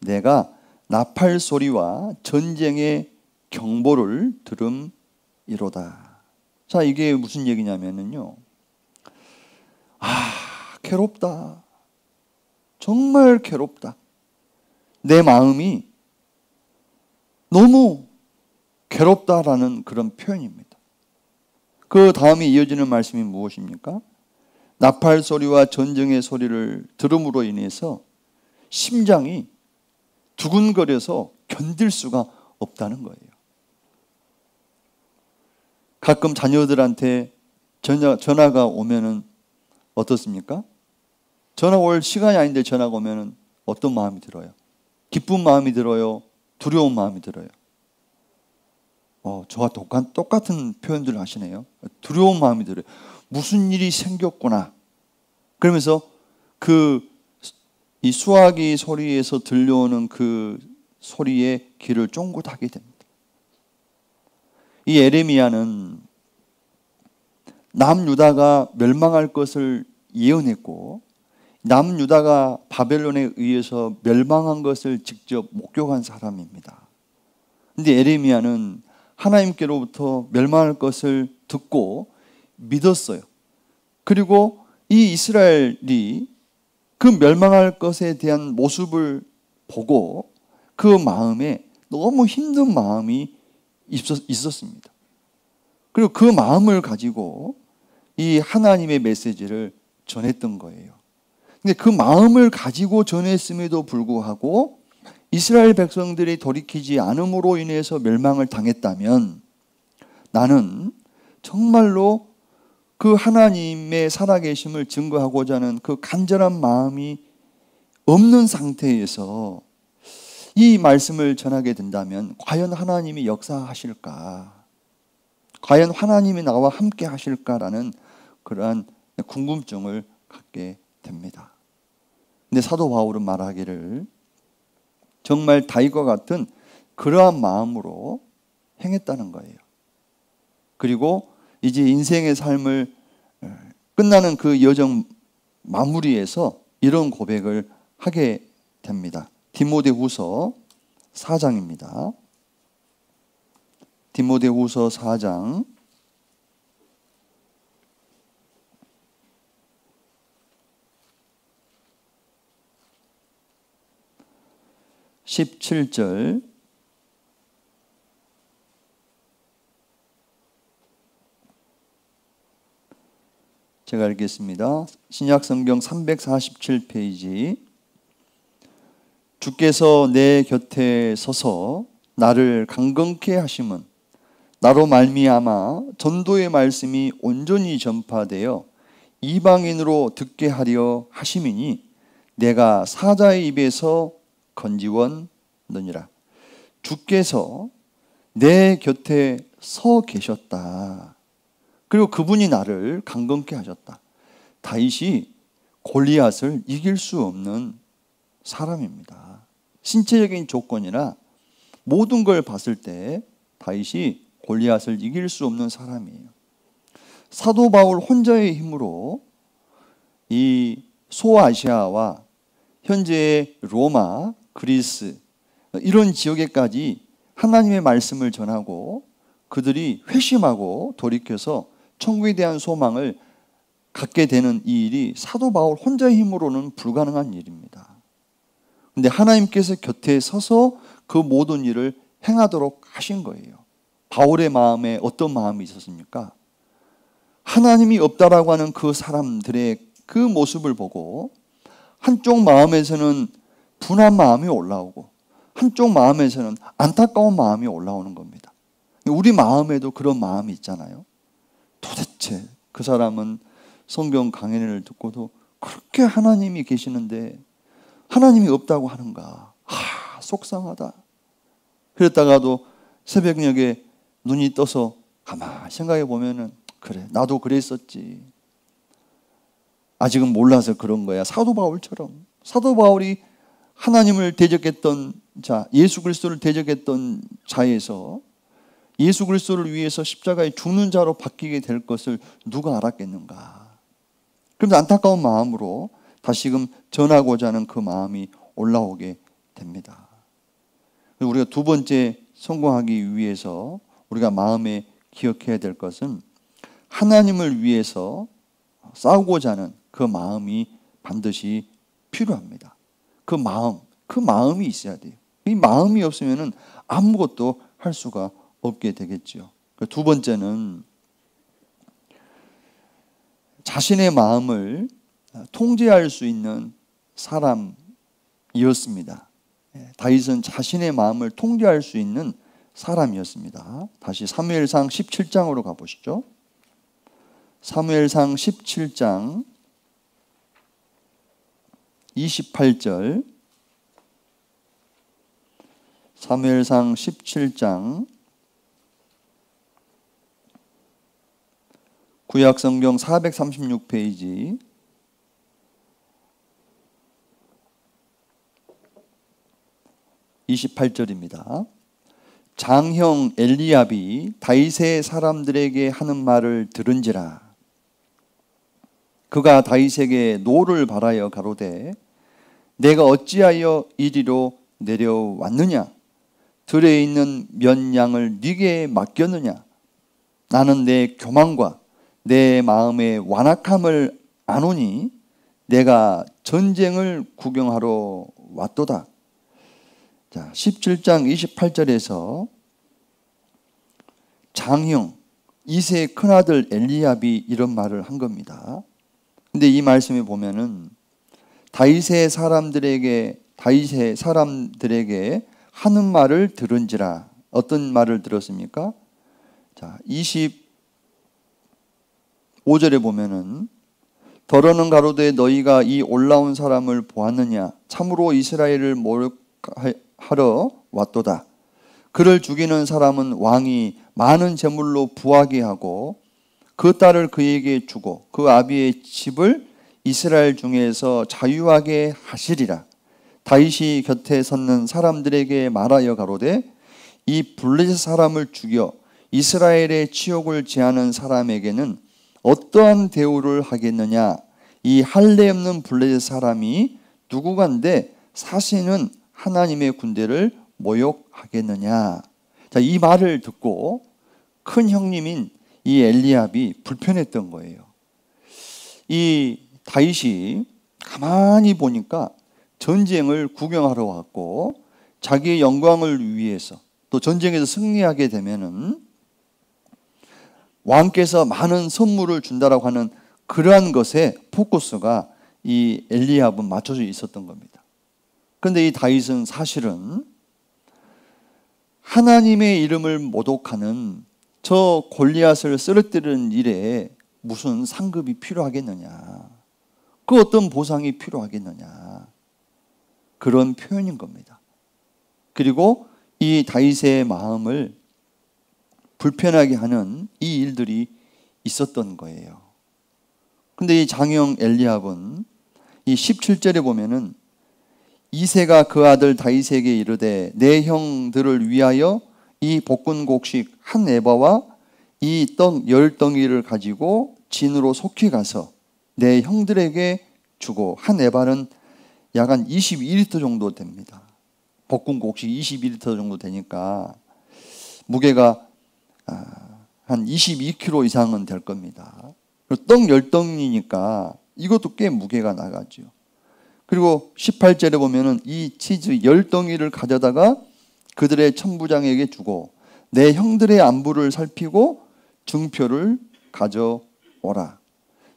내가 나팔 소리와 전쟁의 경보를 들음이로다. 자, 이게 무슨 얘기냐면요 아, 괴롭다. 정말 괴롭다. 내 마음이 너무 괴롭다라는 그런 표현입니다. 그 다음에 이어지는 말씀이 무엇입니까? 나팔 소리와 전쟁의 소리를 들음으로 인해서 심장이 두근거려서 견딜 수가 없다는 거예요. 가끔 자녀들한테 전화, 가 오면은 어떻습니까? 전화 올 시간이 아닌데 전화가 오면 어떤 마음이 들어요? 기쁜 마음이 들어요? 두려운 마음이 들어요? 어, 저와 똑같, 똑같은 표현들을 하시네요. 두려운 마음이 들어요. 무슨 일이 생겼구나. 그러면서 그 이 수화기 소리에서 들려오는 그 소리에 귀를 쫑긋하게 됩니다. 이 에레미야는 남유다가 멸망할 것을 예언했고 남유다가 바벨론에 의해서 멸망한 것을 직접 목격한 사람입니다. 근데 에레미야는 하나님께로부터 멸망할 것을 듣고 믿었어요. 그리고 이 이스라엘이 그 멸망할 것에 대한 모습을 보고 그 마음에 너무 힘든 마음이 있었습니다. 그리고 그 마음을 가지고 이 하나님의 메시지를 전했던 거예요. 근데 그 마음을 가지고 전했음에도 불구하고 이스라엘 백성들이 돌이키지 않음으로 인해서 멸망을 당했다면 나는 정말로 그 하나님의 살아계심을 증거하고자 하는 그 간절한 마음이 없는 상태에서 이 말씀을 전하게 된다면 과연 하나님이 역사하실까? 과연 하나님이 나와 함께 하실까라는 그러한 궁금증을 갖게 됩니다. 근데 사도 바울은 말하기를 정말 다윗과 같은 그러한 마음으로 행했다는 거예요. 그리고 이제 인생의 삶을 어, 끝나는 그 여정 마무리에서 이런 고백을 하게 됩니다. 디모데후서 4장입니다. 디모데후서 4장 17절 제가 읽겠습니다. 신약 성경 347페이지 주께서 내 곁에 서서 나를 강건케 하심은 나로 말미암아 전도의 말씀이 온전히 전파되어 이방인으로 듣게 하려 하심이니 내가 사자의 입에서 건지원느니라. 주께서 내 곁에 서 계셨다. 그리고 그분이 나를 강건케 하셨다. 다윗이 골리앗을 이길 수 없는 사람입니다. 신체적인 조건이나 모든 걸 봤을 때 다윗이 골리앗을 이길 수 없는 사람이에요. 사도 바울 혼자의 힘으로 이 소아시아와 현재의 로마 그리스 이런 지역에까지 하나님의 말씀을 전하고 그들이 회심하고 돌이켜서 천국에 대한 소망을 갖게 되는 이 일이 사도 바울 혼자의 힘으로는 불가능한 일입니다. 근데 하나님께서 곁에 서서 그 모든 일을 행하도록 하신 거예요. 바울의 마음에 어떤 마음이 있었습니까? 하나님이 없다라고 하는 그 사람들의 그 모습을 보고 한쪽 마음에서는 분한 마음이 올라오고 한쪽 마음에서는 안타까운 마음이 올라오는 겁니다. 우리 마음에도 그런 마음이 있잖아요. 도대체 그 사람은 성경 강연을 듣고도 그렇게 하나님이 계시는데 하나님이 없다고 하는가? 하, 속상하다. 그랬다가도 새벽녘에 눈이 떠서 가만 히 생각해 보면은 그래 나도 그랬었지. 아직은 몰라서 그런 거야. 사도 바울처럼 사도 바울이 하나님을 대적했던 자, 예수 그리스도를 대적했던 자에서 예수 그리스도를 위해서 십자가에 죽는 자로 바뀌게 될 것을 누가 알았겠는가? 그래서 안타까운 마음으로 다시금 전하고자 하는 그 마음이 올라오게 됩니다. 우리가 두 번째 성공하기 위해서 우리가 마음에 기억해야 될 것은 하나님을 위해서 싸우고자 하는 그 마음이 반드시 필요합니다. 그 마음, 그 마음이 있어야 돼요. 이 마음이 없으면은 아무것도 할 수가 없게 되겠죠. 그 두 번째는 자신의 마음을 통제할 수 있는 사람이었습니다. 예, 다윗은 자신의 마음을 통제할 수 있는 사람이었습니다. 다시 사무엘상 17장으로 가보시죠. 사무엘상 17장 28절 사무엘상 17장 구약 성경 436페이지 28절입니다. 장형 엘리압이 다윗의 사람들에게 하는 말을 들은지라 그가 다윗에게 노를 바라여 가로되 내가 어찌하여 이리로 내려왔느냐? 들에 있는 몇 양을 네게 맡겼느냐? 나는 내 교만과 내 마음의 완악함을 아노니 내가 전쟁을 구경하러 왔도다. 자, 17장 28절에서 장형 이세의 큰아들 엘리압이 이런 말을 한 겁니다. 근데 이 말씀에 보면은 다윗의 사람들에게 다윗의 사람들에게 하는 말을 들은지라 어떤 말을 들었습니까? 자, 25절에 보면은 더러는 가로되 너희가 이 올라온 사람을 보았느냐 참으로 이스라엘을 모욕하러 왔도다 그를 죽이는 사람은 왕이 많은 재물로 부하게 하고 그 딸을 그에게 주고 그 아비의 집을 이스라엘 중에서 자유하게 하시리라. 다윗이 곁에 섰는 사람들에게 말하여 가로되 이 블레셋 사람을 죽여 이스라엘의 치욕을 제하는 사람에게는 어떠한 대우를 하겠느냐? 이 할례 없는 블레셋 사람이 누구간데 사시는 하나님의 군대를 모욕하겠느냐? 자, 이 말을 듣고 큰 형님인 이 엘리압이 불편했던 거예요. 이 다윗이 가만히 보니까 전쟁을 구경하러 왔고 자기의 영광을 위해서 또 전쟁에서 승리하게 되면은 왕께서 많은 선물을 준다라고 하는 그러한 것에 포커스가 이 엘리압은 맞춰져 있었던 겁니다. 그런데 이 다윗은 사실은 하나님의 이름을 모독하는 저 골리앗을 쓰러뜨리는 일에 무슨 상급이 필요하겠느냐. 그 어떤 보상이 필요하겠느냐. 그런 표현인 겁니다. 그리고 이 다윗의 마음을 불편하게 하는 이 일들이 있었던 거예요. 근데 이 장형 엘리압은 이 17절에 보면은 이세가 그 아들 다윗에게 이르되 내 형들을 위하여 이 볶은 곡식 한 에바와 이 떡열 덩이를 가지고 진으로 속히 가서 내 형들에게 주고 한 에발은 약 한 22리터 정도 됩니다. 볶은 곡식 22리터 정도 되니까 무게가 아, 한 22kg 이상은 될 겁니다. 떡 열덩이니까 이것도 꽤 무게가 나가죠. 그리고 18절에 보면은 이 치즈 열덩이를 가져다가 그들의 천부장에게 주고 내 형들의 안부를 살피고 증표를 가져오라.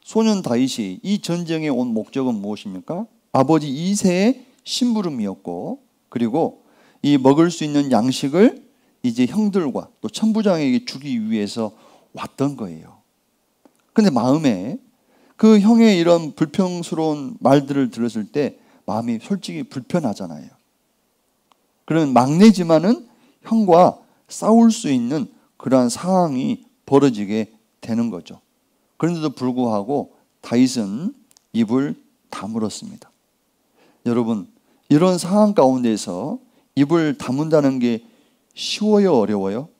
소년 다윗이 이 전쟁에 온 목적은 무엇입니까? 아버지 이세의 심부름이었고 그리고 이 먹을 수 있는 양식을 이제 형들과 또 천부장에게 주기 위해서 왔던 거예요. 근데 마음에 그 형의 이런 불평스러운 말들을 들었을 때 마음이 솔직히 불편하잖아요. 그러 막내지만은 형과 싸울 수 있는 그러한 상황이 벌어지게 되는 거죠. 그런데도 불구하고 다윗은 입을 다물었습니다. 여러분, 이런 상황 가운데서 입을 다문다는 게 쉬워요, 어려워요?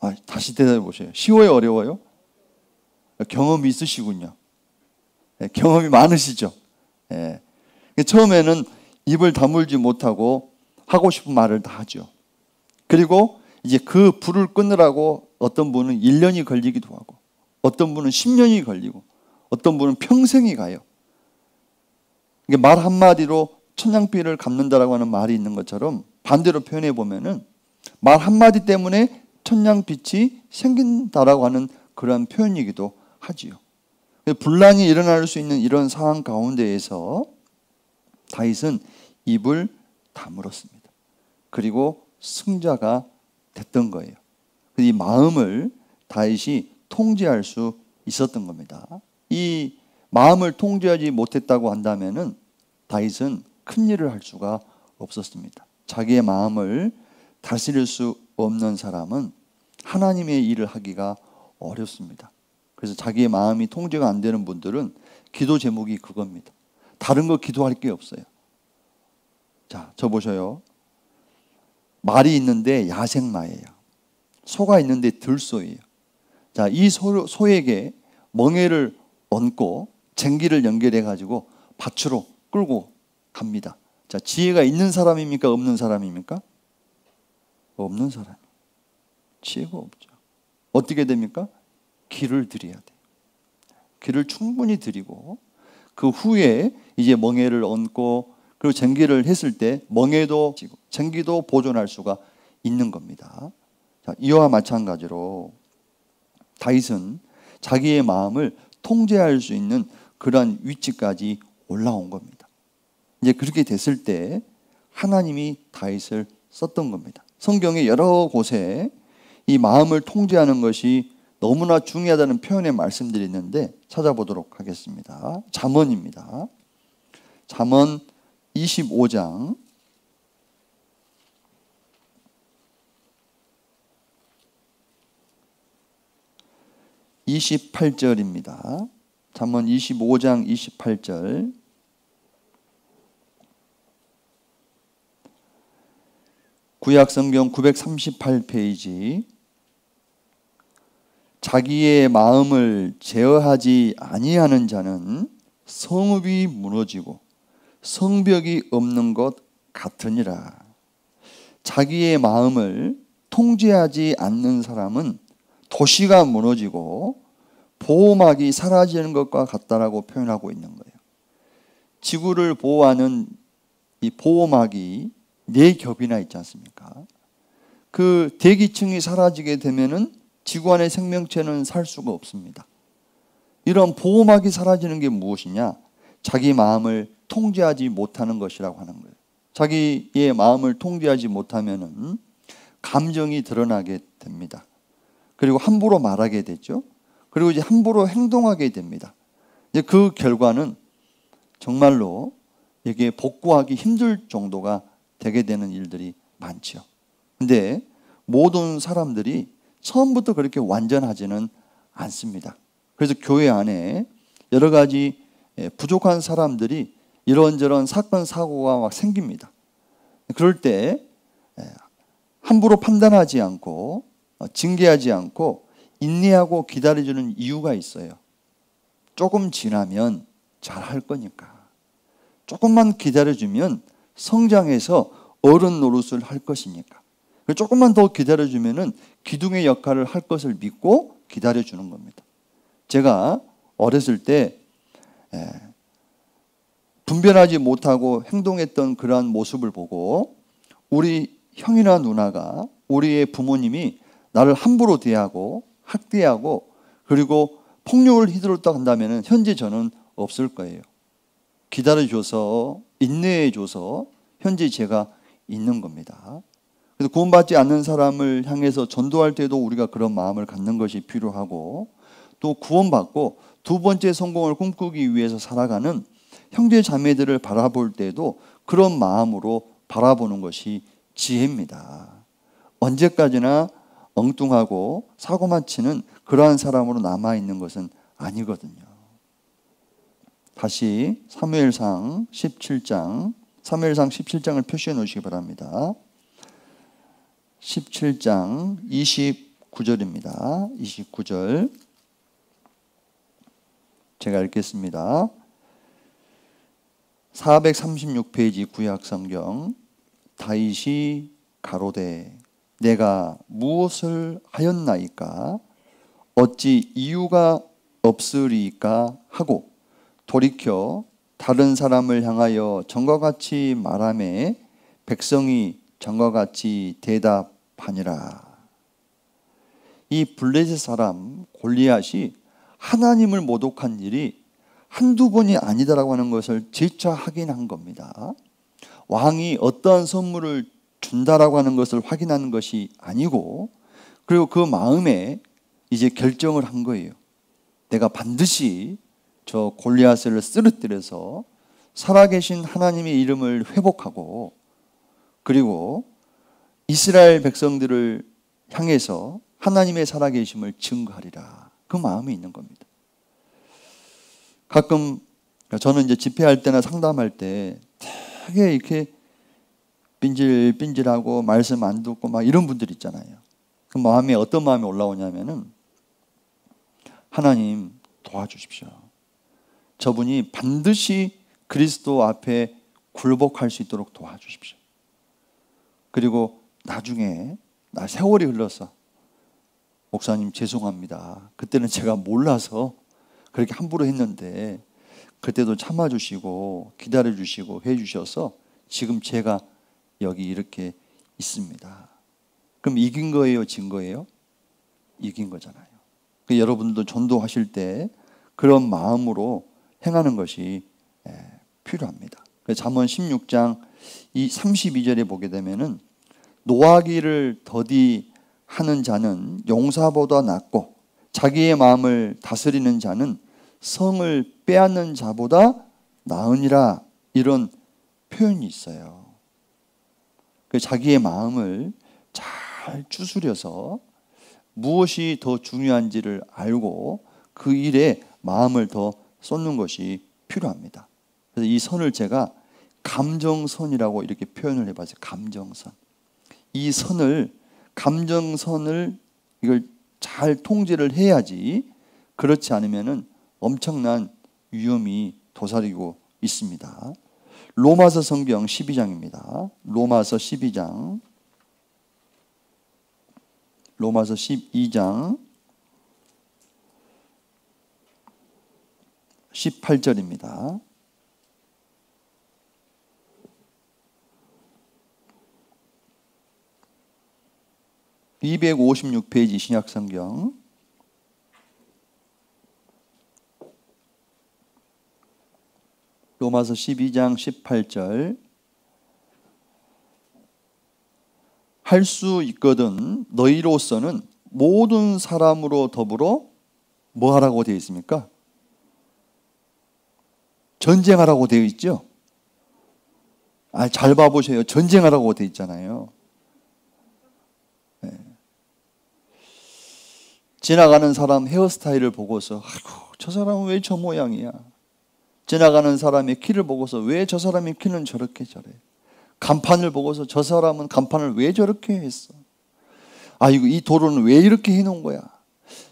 아, 다시 대답해 보세요. 쉬워요, 어려워요? 경험이 있으시군요. 네, 경험이 많으시죠? 네. 처음에는 입을 다물지 못하고 하고 싶은 말을 다 하죠. 그리고 이제 그 불을 끄느라고 어떤 분은 1년이 걸리기도 하고 어떤 분은 10년이 걸리고 어떤 분은 평생이 가요. 이게 말 한마디로 천냥비를 갚는다라고 하는 말이 있는 것처럼 반대로 표현해 보면은 말 한마디 때문에 천냥빛이 생긴다라고 하는 그러한 표현이기도 하지요. 분란이 일어날 수 있는 이런 상황 가운데에서 다윗은 입을 다물었습니다. 그리고 승자가 됐던 거예요. 그 이 마음을 다윗이 통제할 수 있었던 겁니다. 이 마음을 통제하지 못했다고 한다면은 다윗은 큰 일을 할 수가 없었습니다. 자기의 마음을 다스릴 수 없는 사람은 하나님의 일을 하기가 어렵습니다. 그래서 자기의 마음이 통제가 안 되는 분들은 기도 제목이 그겁니다. 다른 거 기도할 게 없어요. 자, 저 보셔요. 말이 있는데 야생마예요. 소가 있는데 들소예요. 자, 이 소, 소에게 멍에를 얹고 쟁기를 연결해 가지고 밭으로 끌고 갑니다. 자, 지혜가 있는 사람입니까? 없는 사람입니까? 없는 사람. 지혜가 없죠. 어떻게 됩니까? 길을 드려야 돼. 길을 충분히 드리고 그 후에 이제 멍에를 얹고 그리고 쟁기를 했을 때 멍에도 쟁기도 보존할 수가 있는 겁니다. 이와 마찬가지로 다윗은 자기의 마음을 통제할 수 있는 그런 위치까지 올라온 겁니다. 이제 그렇게 됐을 때 하나님이 다윗을 썼던 겁니다. 성경의 여러 곳에 이 마음을 통제하는 것이 너무나 중요하다는 표현의 말씀들이 있는데 찾아보도록 하겠습니다. 잠언입니다. 잠언 25장 28절입니다. 잠언 25장 28절. 구약 성경 938페이지 자기의 마음을 제어하지 아니하는 자는 성읍이 무너지고 성벽이 없는 것 같으니라. 자기의 마음을 통제하지 않는 사람은 도시가 무너지고 보호막이 사라지는 것과 같다라고 표현하고 있는 거예요. 지구를 보호하는 이 보호막이 네 겹이나 있지 않습니까? 그 대기층이 사라지게 되면은 지구 안의 생명체는 살 수가 없습니다. 이런 보호막이 사라지는 게 무엇이냐? 자기 마음을 통제하지 못하는 것이라고 하는 거예요. 자기의 마음을 통제하지 못하면은 감정이 드러나게 됩니다. 그리고 함부로 말하게 되죠. 그리고 이제 함부로 행동하게 됩니다. 이제 그 결과는 정말로 이게 복구하기 힘들 정도가 되게 되는 일들이 많지 근데 모든 사람들이 처음부터 그렇게 완전하지는 않습니다. 그래서 교회 안에 여러 가지 예, 부족한 사람들이 이런저런 사건 사고가 막 생깁니다. 그럴 때 예, 함부로 판단하지 않고 어, 징계하지 않고 인내하고 기다려주는 이유가 있어요. 조금 지나면 잘 할 거니까. 조금만 기다려주면 성장해서 어른 노릇을 할 것이니까. 조금만 더기다려주면 기둥의 역할을 할 것을 믿고 기다려주는 겁니다. 제가 어렸을 때 분별하지 못하고 행동했던 그러한 모습을 보고 우리 형이나 누나가 우리의 부모님이 나를 함부로 대하고 학대하고 그리고 폭력을 휘두렀다 한다면 현재 저는 없을 거예요. 기다려줘서 인내해줘서 현재 제가 있는 겁니다. 그래서 구원받지 않는 사람을 향해서 전도할 때도 우리가 그런 마음을 갖는 것이 필요하고 또 구원받고 두 번째 성공을 꿈꾸기 위해서 살아가는 형제 자매들을 바라볼 때도 그런 마음으로 바라보는 것이 지혜입니다. 언제까지나 엉뚱하고 사고만 치는 그러한 사람으로 남아 있는 것은 아니거든요. 다시 사무엘상 17장 사무엘상 17장을 표시해 놓으시기 바랍니다. 17장 29절입니다. 29절 제가 읽겠습니다. 436페이지 구약성경 다윗이 가로되 내가 무엇을 하였나이까? 어찌 이유가 없으리까 하고 돌이켜 다른 사람을 향하여 전과 같이 말함에 백성이 전과 같이 대답하니라. 이 블레셋 사람 골리앗이 하나님을 모독한 일이 한두 번이 아니다라고 하는 것을 재차 확인한 겁니다. 왕이 어떠한 선물을 준다라고 하는 것을 확인하는 것이 아니고 그리고 그 마음에 이제 결정을 한 거예요. 내가 반드시 저 골리앗을 쓰러뜨려서 살아계신 하나님의 이름을 회복하고 그리고 이스라엘 백성들을 향해서 하나님의 살아계심을 증거하리라. 그 마음이 있는 겁니다. 가끔 저는 이제 집회할 때나 상담할 때 되게 이렇게 빈질빈질하고 말씀 안 듣고 막 이런 분들 있잖아요. 그 마음이 어떤 마음이 올라오냐면은 하나님 도와주십시오. 저분이 반드시 그리스도 앞에 굴복할 수 있도록 도와주십시오. 그리고 나중에 나 세월이 흘러서 목사님 죄송합니다. 그때는 제가 몰라서 그렇게 함부로 했는데 그때도 참아주시고 기다려주시고 해주셔서 지금 제가 여기 이렇게 있습니다. 그럼 이긴 거예요, 진 거예요? 이긴 거잖아요. 그 여러분도 전도하실 때 그런 마음으로 행하는 것이 예, 필요합니다. 잠언 16장 이 32절에 보게 되면은 노하기를 더디 하는 자는 용사보다 낫고 자기의 마음을 다스리는 자는 성을 빼앗는 자보다 나으니라 이런 표현이 있어요. 그 자기의 마음을 잘 추스려서 무엇이 더 중요한지를 알고 그 일에 마음을 더 쏟는 것이 필요합니다. 그래서 이 선을 제가 감정선이라고 이렇게 표현을 해봤어요. 감정선. 이 선을 감정선을 이걸 잘 통제를 해야지 그렇지 않으면은 엄청난 위험이 도사리고 있습니다. 로마서 성경 12장입니다. 로마서 12장. 로마서 12장 18절입니다. (256페이지) 신약성경 로마서 12장 18절 할 수 있거든 너희로서는 모든 사람으로 더불어 뭐 하라고 되어 있습니까? 전쟁하라고 되어 있죠. 아, 잘 봐보세요. 전쟁하라고 되어 있잖아요. 네. 지나가는 사람 헤어스타일을 보고서 아이고 저 사람은 왜 저 모양이야? 지나가는 사람이 키를 보고서 왜 저 사람이 키는 저렇게 저래? 간판을 보고서 저 사람은 간판을 왜 저렇게 했어? 아, 이거 이 도로는 왜 이렇게 해놓은 거야?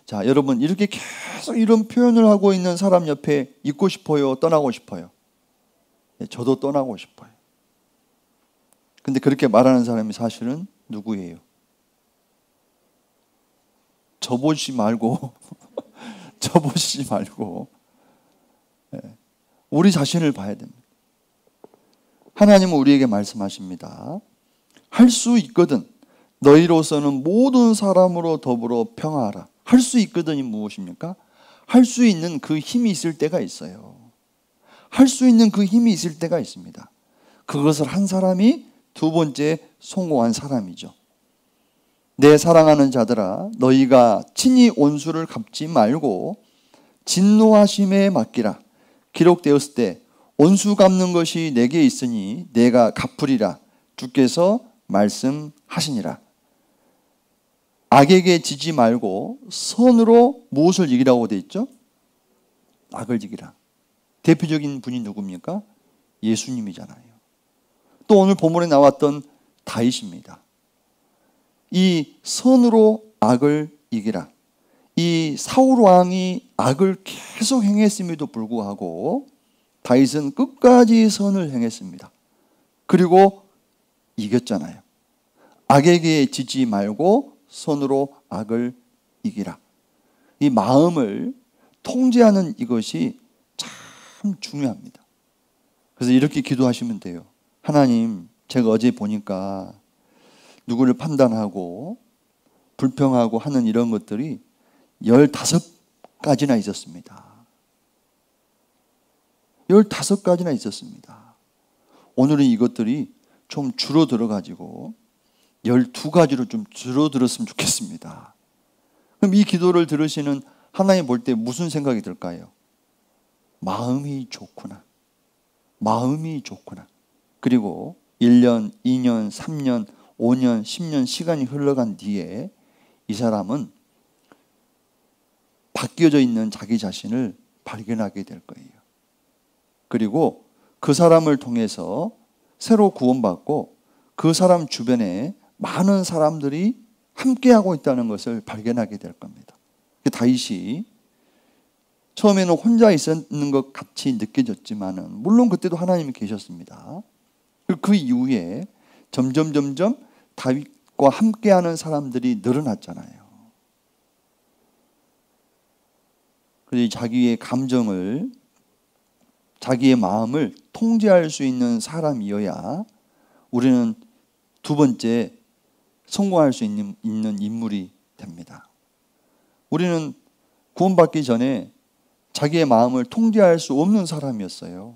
자, 여러분, 이렇게 계속 이런 표현을 하고 있는 사람 옆에 있고 싶어요? 떠나고 싶어요? 예, 저도 떠나고 싶어요. 근데 그렇게 말하는 사람이 사실은 누구예요? 저보지 말고, 저보지 말고, 예. 우리 자신을 봐야 됩니다. 하나님은 우리에게 말씀하십니다. 할 수 있거든. 너희로서는 모든 사람으로 더불어 평화하라. 할 수 있거든이 무엇입니까? 할 수 있는 그 힘이 있을 때가 있어요. 할 수 있는 그 힘이 있을 때가 있습니다. 그것을 한 사람이 두 번째 성공한 사람이죠. 내 사랑하는 자들아, 너희가 친히 온수를 갚지 말고 진노하심에 맡기라. 기록되었을 때 원수 갚는 것이 내게 있으니 내가 갚으리라 주께서 말씀하시니라. 악에게 지지 말고 선으로 무엇을 이기라고 돼 있죠? 악을 이기라. 대표적인 분이 누굽니까? 예수님이잖아요. 또 오늘 본문에 나왔던 다윗입니다. 이 선으로 악을 이기라. 이 사울 왕이 악을 계속 행했음에도 불구하고 다윗은 끝까지 선을 행했습니다. 그리고 이겼잖아요. 악에게 지지 말고 선으로 악을 이기라. 이 마음을 통제하는 이것이 참 중요합니다. 그래서 이렇게 기도하시면 돼요. 하나님, 제가 어제 보니까 누구를 판단하고 불평하고 하는 이런 것들이 15가지나 있었습니다. 15가지나 있었습니다. 오늘은 이것들이 좀 줄어들어가지고 12가지로 좀 줄어들었으면 좋겠습니다. 그럼 이 기도를 들으시는 하나님 볼 때 무슨 생각이 들까요? 마음이 좋구나. 마음이 좋구나. 그리고 1년, 2년, 3년, 5년, 10년 시간이 흘러간 뒤에 이 사람은 바뀌어져 있는 자기 자신을 발견하게 될 거예요. 그리고 그 사람을 통해서 새로 구원받고 그 사람 주변에 많은 사람들이 함께하고 있다는 것을 발견하게 될 겁니다. 그 다윗이 처음에는 혼자 있었는 것 같이 느껴졌지만 물론 그때도 하나님이 계셨습니다. 그, 그 이후에 점점 점점 다윗과 함께하는 사람들이 늘어났잖아요. 그래서 자기의 감정을 자기의 마음을 통제할 수 있는 사람이어야 우리는 두 번째 성공할 수 있는, 있는 인물이 됩니다. 우리는 구원받기 전에 자기의 마음을 통제할 수 없는 사람이었어요.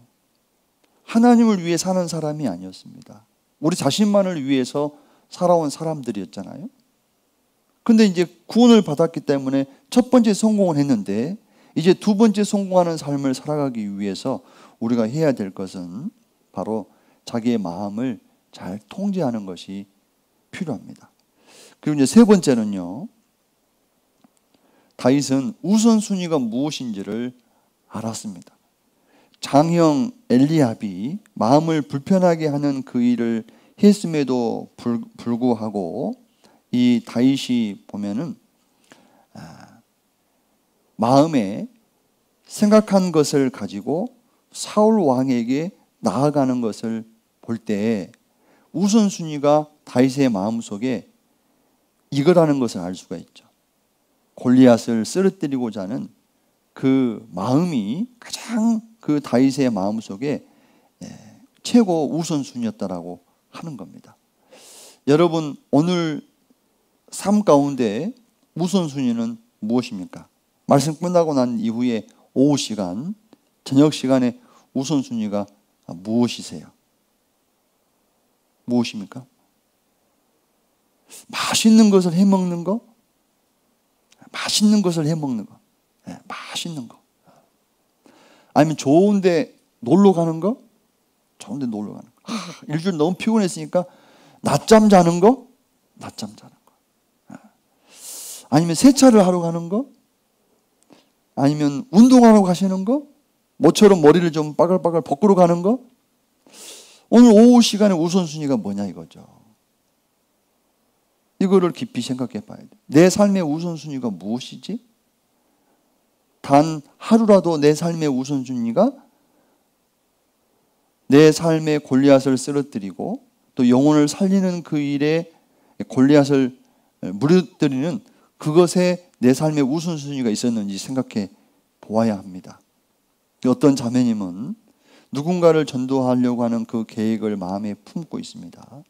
하나님을 위해 사는 사람이 아니었습니다. 우리 자신만을 위해서 살아온 사람들이었잖아요. 근데 이제 구원을 받았기 때문에 첫 번째 성공을 했는데 이제 두 번째 성공하는 삶을 살아가기 위해서 우리가 해야 될 것은 바로 자기의 마음을 잘 통제하는 것이 필요합니다. 그리고 이제 세 번째는요. 다윗은 우선순위가 무엇인지를 알았습니다. 장형 엘리압이 마음을 불편하게 하는 그 일을 했음에도 불, 구하고이 다윗이 보면은 아, 마음에 생각한 것을 가지고 사울 왕에게 나아가는 것을 볼 때 우선순위가 다윗의 마음속에 이거라는 것을 알 수가 있죠. 골리앗을 쓰러뜨리고자 하는 그 마음이 가장 그 다윗의 마음속에 예, 최고 우선순위였다라고 하는 겁니다. 여러분 오늘 삶 가운데 우선순위는 무엇입니까? 말씀 끝나고 난 이후에 오후 시간, 저녁 시간에 우선순위가 무엇이세요? 무엇입니까? 맛있는 것을 해 먹는 거? 맛있는 것을 해 먹는 거. 네, 맛있는 거. 아니면 좋은데 놀러 가는 거? 좋은데 놀러 가는 거. 하, 일주일 너무 피곤했으니까 낮잠 자는 거? 낮잠 자는 거. 예. 아니면 세차를 하러 가는 거? 아니면 운동하러 가시는 거? 모처럼 머리를 좀 빠글빠글 벗고로 가는 거? 오늘 오후 시간에 우선순위가 뭐냐 이거죠. 이거를 깊이 생각해 봐야 돼. 내 삶의 우선순위가 무엇이지? 단 하루라도 내 삶의 우선순위가 내 삶의 골리앗을 쓰러뜨리고 또 영혼을 살리는 그 일에 골리앗을 무너뜨리는 그것에 내 삶의 우선순위가 있었는지 생각해 보아야 합니다. 어떤 자매님은 누군가를 전도하려고 하는 그 계획을 마음에 품고 있습니다.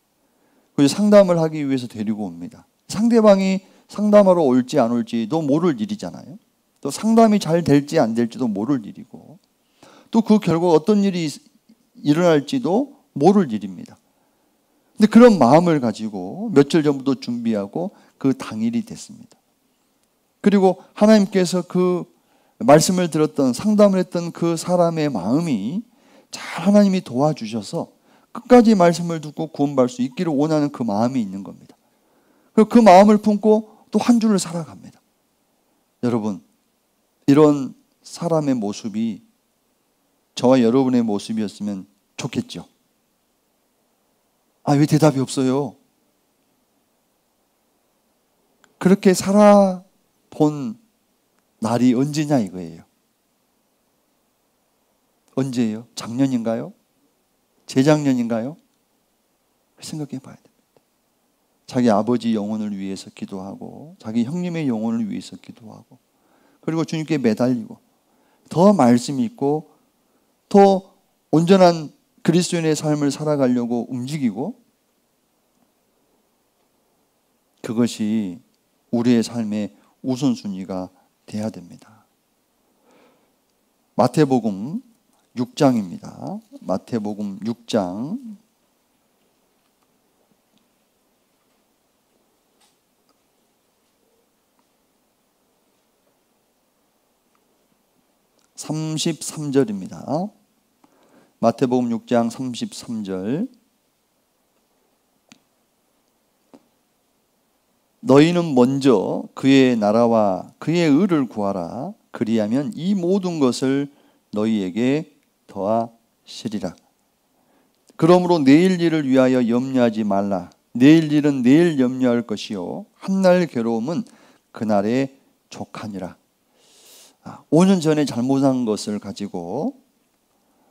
그리고 상담을 하기 위해서 데리고 옵니다. 상대방이 상담하러 올지 안 올지도 모를 일이잖아요. 또 상담이 잘 될지 안 될지도 모를 일이고 또 그 결과 어떤 일이 일어날지도 모를 일입니다. 근데 그런 마음을 가지고 며칠 전부터 준비하고 그 당일이 됐습니다. 그리고 하나님께서 그 말씀을 들었던 상담을 했던 그 사람의 마음이 잘 하나님이 도와주셔서 끝까지 말씀을 듣고 구원받을 수 있기를 원하는 그 마음이 있는 겁니다. 그 마음을 품고 또 한 주를 살아갑니다. 여러분, 이런 사람의 모습이 저와 여러분의 모습이었으면 좋겠죠. 아, 왜 대답이 없어요? 그렇게 살아본 날이 언제냐 이거예요. 언제예요? 작년인가요? 재작년인가요? 생각해 봐야 됩니다. 자기 아버지 영혼을 위해서 기도하고, 자기 형님의 영혼을 위해서 기도하고, 그리고 주님께 매달리고, 더 말씀이 있고, 더 온전한 그리스도인의 삶을 살아가려고 움직이고, 그것이 우리의 삶의 우선순위가 돼야 됩니다. 마태복음 6장입니다. 마태복음 6장 33절입니다. 마태복음 6장 33절 너희는 먼저 그의 나라와 그의 의를 구하라. 그리하면 이 모든 것을 너희에게 더하시리라. 그러므로 내일 일을 위하여 염려하지 말라. 내일 일은 내일 염려할 것이요. 한날 괴로움은 그날의 족하니라. 5년 아, 전에 잘못한 것을 가지고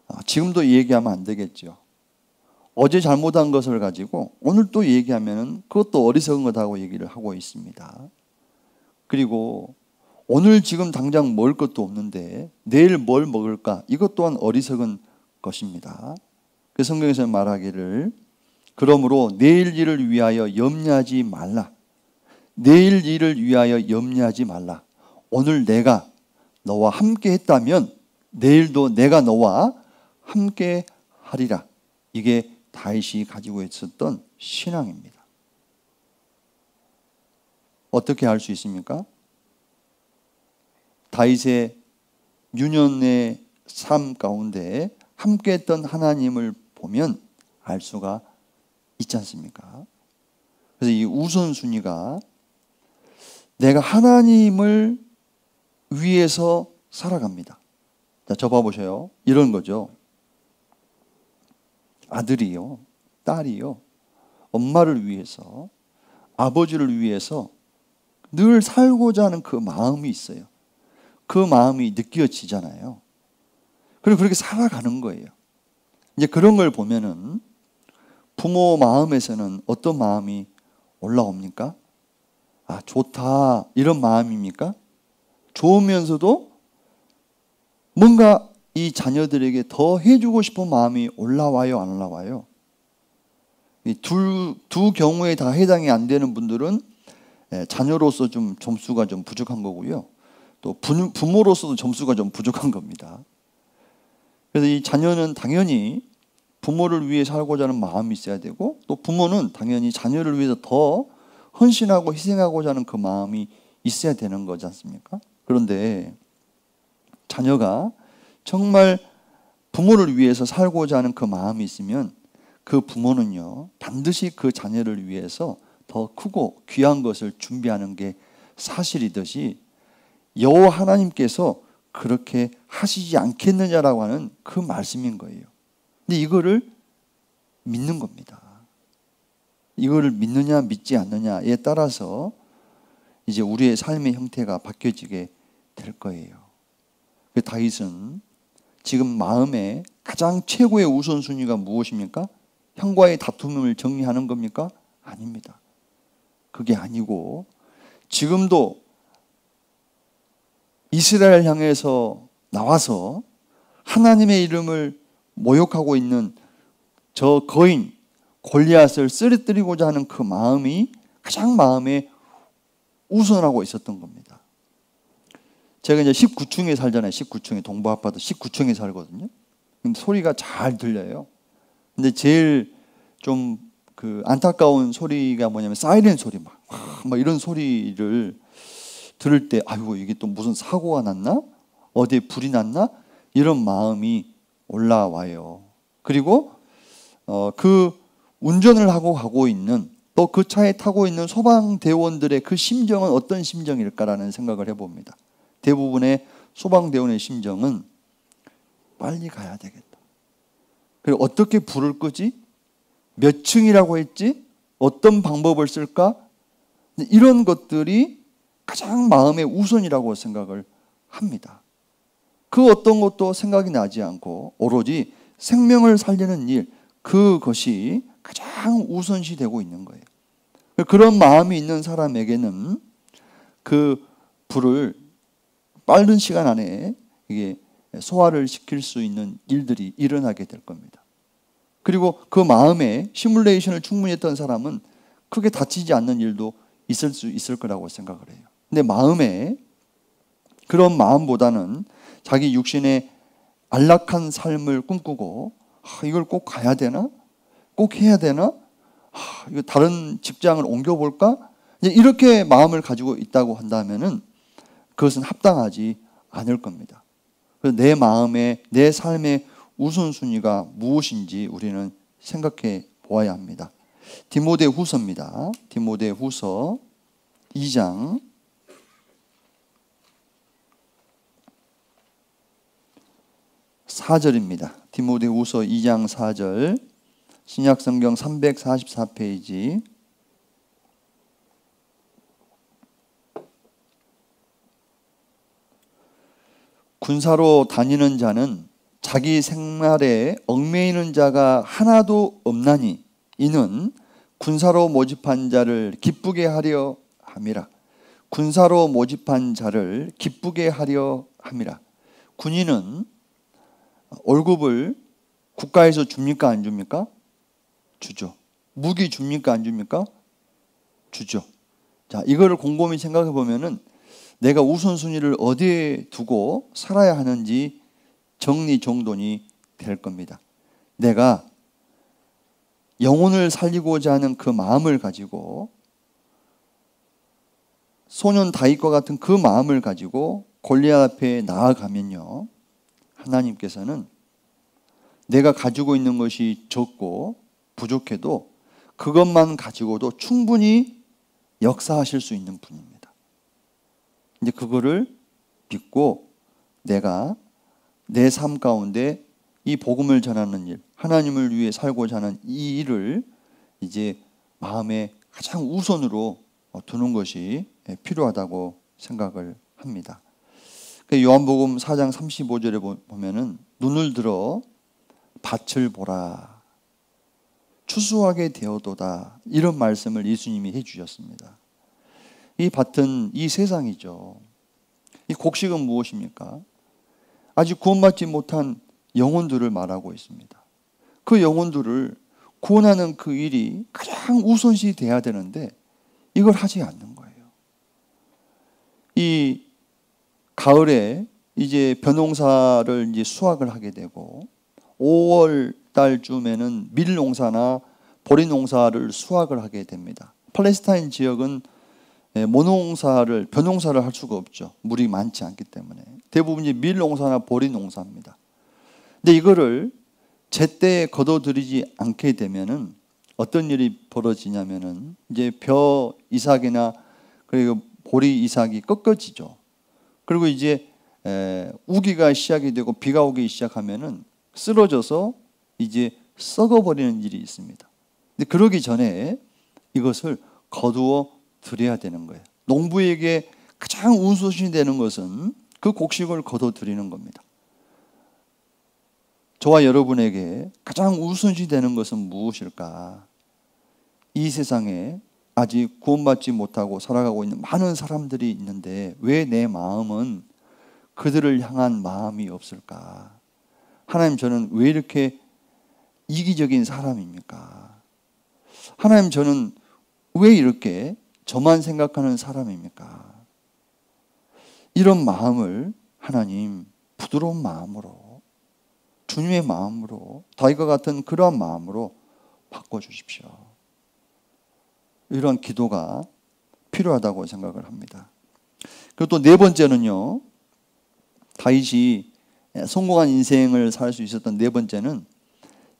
아, 지금도 얘기하면 안 되겠죠. 어제 잘못한 것을 가지고 오늘 또 얘기하면 그것도 어리석은 거다고 얘기를 하고 있습니다. 그리고 오늘 지금 당장 먹을 것도 없는데 내일 뭘 먹을까? 이것 또한 어리석은 것입니다. 그 성경에서 말하기를 그러므로 내일 일을 위하여 염려하지 말라. 내일 일을 위하여 염려하지 말라. 오늘 내가 너와 함께 했다면 내일도 내가 너와 함께 하리라. 이게 다윗이 가지고 있었던 신앙입니다. 어떻게 알 수 있습니까? 다윗의 유년의 삶 가운데 함께했던 하나님을 보면 알 수가 있지 않습니까? 그래서 이 우선순위가 내가 하나님을 위해서 살아갑니다. 자, 접어보세요. 이런 거죠. 아들이요, 딸이요, 엄마를 위해서, 아버지를 위해서 늘 살고자 하는 그 마음이 있어요. 그 마음이 느껴지잖아요. 그리고 그렇게 살아가는 거예요. 이제 그런 걸 보면은 부모 마음에서는 어떤 마음이 올라옵니까? 아, 좋다. 이런 마음입니까? 좋으면서도 뭔가 이 자녀들에게 더 해주고 싶은 마음이 올라와요, 안 올라와요? 둘, 두 경우에 다 해당이 안 되는 분들은 예, 자녀로서 좀 점수가 좀 부족한 거고요. 또 부모로서도 점수가 좀 부족한 겁니다. 그래서 이 자녀는 당연히 부모를 위해 살고자 하는 마음이 있어야 되고 또 부모는 당연히 자녀를 위해서 더 헌신하고 희생하고자 하는 그 마음이 있어야 되는 거지 않습니까? 그런데 자녀가 정말 부모를 위해서 살고자 하는 그 마음이 있으면 그 부모는요, 반드시 그 자녀를 위해서 더 크고 귀한 것을 준비하는 게 사실이듯이 여호 와 하나님께서 그렇게 하시지 않겠느냐라고 하는 그 말씀인 거예요. 근데 이거를 믿는 겁니다. 이거를 믿느냐 믿지 않느냐에 따라서 이제 우리의 삶의 형태가 바뀌어지게 될 거예요. 그 다윗은 지금 마음에 가장 최고의 우선순위가 무엇입니까? 형과의 다툼을 정리하는 겁니까? 아닙니다. 그게 아니고 지금도 이스라엘 향해서 나와서 하나님의 이름을 모욕하고 있는 저 거인 골리앗을 쓰러뜨리고자 하는 그 마음이 가장 마음에 우선하고 있었던 겁니다. 제가 이제 19층에 살잖아요. 19층에 동부 아파트 19층에 살거든요. 근데 소리가 잘 들려요. 근데 제일 좀 그 안타까운 소리가 뭐냐면 사이렌 소리 막, 막 이런 소리를 들을 때 아이고 이게 또 무슨 사고가 났나? 어디에 불이 났나? 이런 마음이 올라와요. 그리고 어, 그 운전을 하고 가고 있는 또 그 차에 타고 있는 소방대원들의 그 심정은 어떤 심정일까라는 생각을 해봅니다. 대부분의 소방대원의 심정은 빨리 가야 되겠다. 그리고 어떻게 불을 끄지? 몇 층이라고 했지? 어떤 방법을 쓸까? 이런 것들이 가장 마음의 우선이라고 생각을 합니다. 그 어떤 것도 생각이 나지 않고 오로지 생명을 살리는 일, 그것이 가장 우선시 되고 있는 거예요. 그런 마음이 있는 사람에게는 그 불을 빠른 시간 안에 이게 소화를 시킬 수 있는 일들이 일어나게 될 겁니다. 그리고 그 마음에 시뮬레이션을 충분히 했던 사람은 크게 다치지 않는 일도 있을 수 있을 거라고 생각을 해요. 근데 마음에 그런 마음보다는 자기 육신의 안락한 삶을 꿈꾸고 아, 이걸 꼭 가야 되나? 꼭 해야 되나? 아, 이거 다른 직장을 옮겨볼까? 이렇게 마음을 가지고 있다고 한다면은 그것은 합당하지 않을 겁니다. 그래서 내 마음에, 내 삶의 우선순위가 무엇인지 우리는 생각해 보아야 합니다. 디모데 후서입니다. 디모데 후서 2장 4절입니다. 디모데 후서 2장 4절 신약성경 344페이지 군사로 다니는 자는 자기 생활에 얽매이는 자가 하나도 없나니 이는 군사로 모집한 자를 기쁘게 하려 함이라. 군사로 모집한 자를 기쁘게 하려 함이라. 군인은 월급을 국가에서 줍니까 안 줍니까? 주죠. 무기 줍니까 안 줍니까? 주죠. 자, 이거를 곰곰이 생각해 보면은 내가 우선순위를 어디에 두고 살아야 하는지 정리정돈이 될 겁니다. 내가 영혼을 살리고자 하는 그 마음을 가지고 소년 다윗과 같은 그 마음을 가지고 골리앗 앞에 나아가면요. 하나님께서는 내가 가지고 있는 것이 적고 부족해도 그것만 가지고도 충분히 역사하실 수 있는 분입니다. 이제 그거를 믿고 내가 내 삶 가운데 이 복음을 전하는 일, 하나님을 위해 살고자 하는 이 일을 이제 마음에 가장 우선으로 어, 두는 것이 예, 필요하다고 생각을 합니다. 그 요한복음 4장 35절에 보면은 눈을 들어 밭을 보라. 추수하게 되어도다. 이런 말씀을 예수님이 해 주셨습니다. 이 밭은 이 세상이죠. 이 곡식은 무엇입니까? 아직 구원받지 못한 영혼들을 말하고 있습니다. 그 영혼들을 구원하는 그 일이 가장 우선시 돼야 되는데 이걸 하지 않는 거예요. 이 가을에 이제 벼농사를 이제 수확을 하게 되고 5월 달쯤에는 밀농사나 보리농사를 수확을 하게 됩니다. 팔레스타인 지역은 예, 모농사를 변농사를할 수가 없죠. 물이 많지 않기 때문에 대부분 이 밀농사나 보리농사입니다. 근데 이거를 제때 거둬들이지 않게 되면은 어떤 일이 벌어지냐면은 이제 벼 이삭이나 그리고 보리 이삭이 꺾어지죠. 그리고 이제 우기가 시작이 되고 비가 오기 시작하면은 쓰러져서 이제 썩어버리는 일이 있습니다. 근데 그러기 전에 이것을 거두어 드려야 되는 거예요. 농부에게 가장 운수신이 되는 것은 그 곡식을 거둬 드리는 겁니다. 저와 여러분에게 가장 우선시 되는 것은 무엇일까? 이 세상에 아직 구원받지 못하고 살아가고 있는 많은 사람들이 있는데 왜 내 마음은 그들을 향한 마음이 없을까? 하나님 저는 왜 이렇게 이기적인 사람입니까? 하나님 저는 왜 이렇게 저만 생각하는 사람입니까? 이런 마음을 하나님 부드러운 마음으로 주님의 마음으로 다윗과 같은 그러 마음으로 바꿔 주십시오. 이런 기도가 필요하다고 생각을 합니다. 그리고 또 네 번째는요. 다윗이 성공한 인생을 살 수 있었던 네 번째는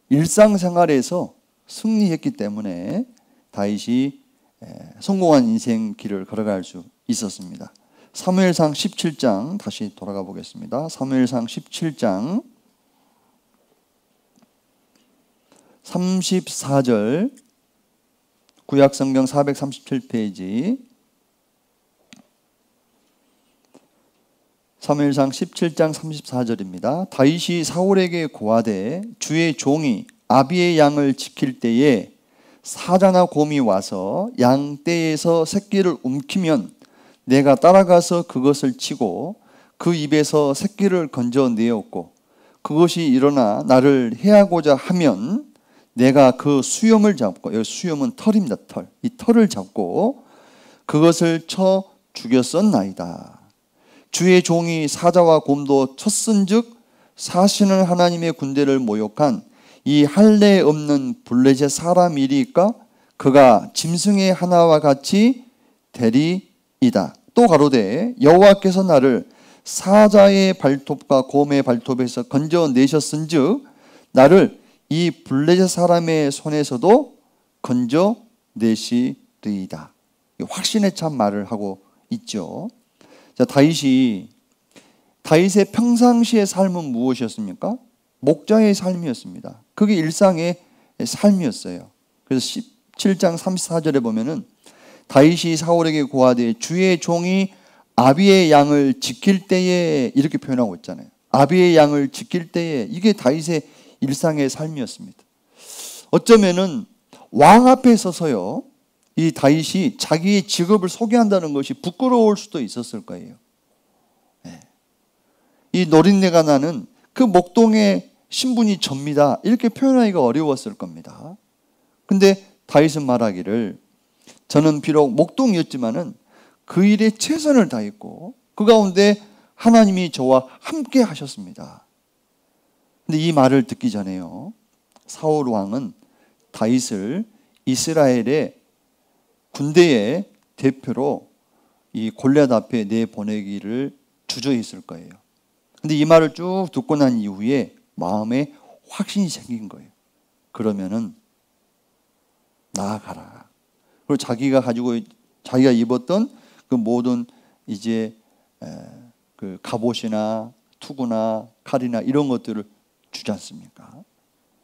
일상생활에서 승리했기 때문에 다윗이 예, 성공한 인생 길을 걸어갈 수 있었습니다. 사무엘상 17장 다시 돌아가 보겠습니다. 사무엘상 17장 34절 구약성경 437페이지 사무엘상 17장 34절입니다. 다윗이 사울에게 고하되 주의 종이 아비의 양을 지킬 때에 사자나 곰이 와서 양 떼에서 새끼를 움키면 내가 따라가서 그것을 치고 그 입에서 새끼를 건져내었고 그것이 일어나 나를 해하고자 하면 내가 그 수염을 잡고 여기 수염은 털입니다 털이 털을 잡고 그것을 쳐 죽였었나이다 주의 종이 사자와 곰도 쳤은즉 사시는 하나님의 군대를 모욕한 이 할례 없는 블레셋 사람 이리까 그가 짐승의 하나와 같이 대리이다. 또 가로되 여호와께서 나를 사자의 발톱과 곰의 발톱에서 건져내셨은즉 나를 이 블레셋 사람의 손에서도 건져내시리이다. 확신에 찬 말을 하고 있죠. 자, 다윗이 다윗의 평상시의 삶은 무엇이었습니까? 목자의 삶이었습니다. 그게 일상의 삶이었어요. 그래서 17장 34절에 보면은 다윗이 사울에게 고하되 주의 종이 아비의 양을 지킬 때에 이렇게 표현하고 있잖아요. 아비의 양을 지킬 때에 이게 다윗의 일상의 삶이었습니다. 어쩌면은 왕 앞에 서서요. 이 다윗이 자기의 직업을 소개한다는 것이 부끄러울 수도 있었을 거예요. 예. 이 노린내가 나는 그 목동의 신분이 접니다. 이렇게 표현하기가 어려웠을 겁니다. 근데 다윗은 말하기를 저는 비록 목동이었지만은 그 일에 최선을 다했고 그 가운데 하나님이 저와 함께 하셨습니다. 근데 이 말을 듣기 전에요. 사울 왕은 다윗을 이스라엘의 군대의 대표로 이 골리앗 앞에 내보내기를 주저했을 거예요. 근데 이 말을 쭉 듣고 난 이후에 마음에 확신이 생긴 거예요. 그러면은 나아가라. 그리고 자기가 가지고 자기가 입었던 그 모든 이제 그 갑옷이나 투구나 칼이나 이런 것들을 주지 않습니까?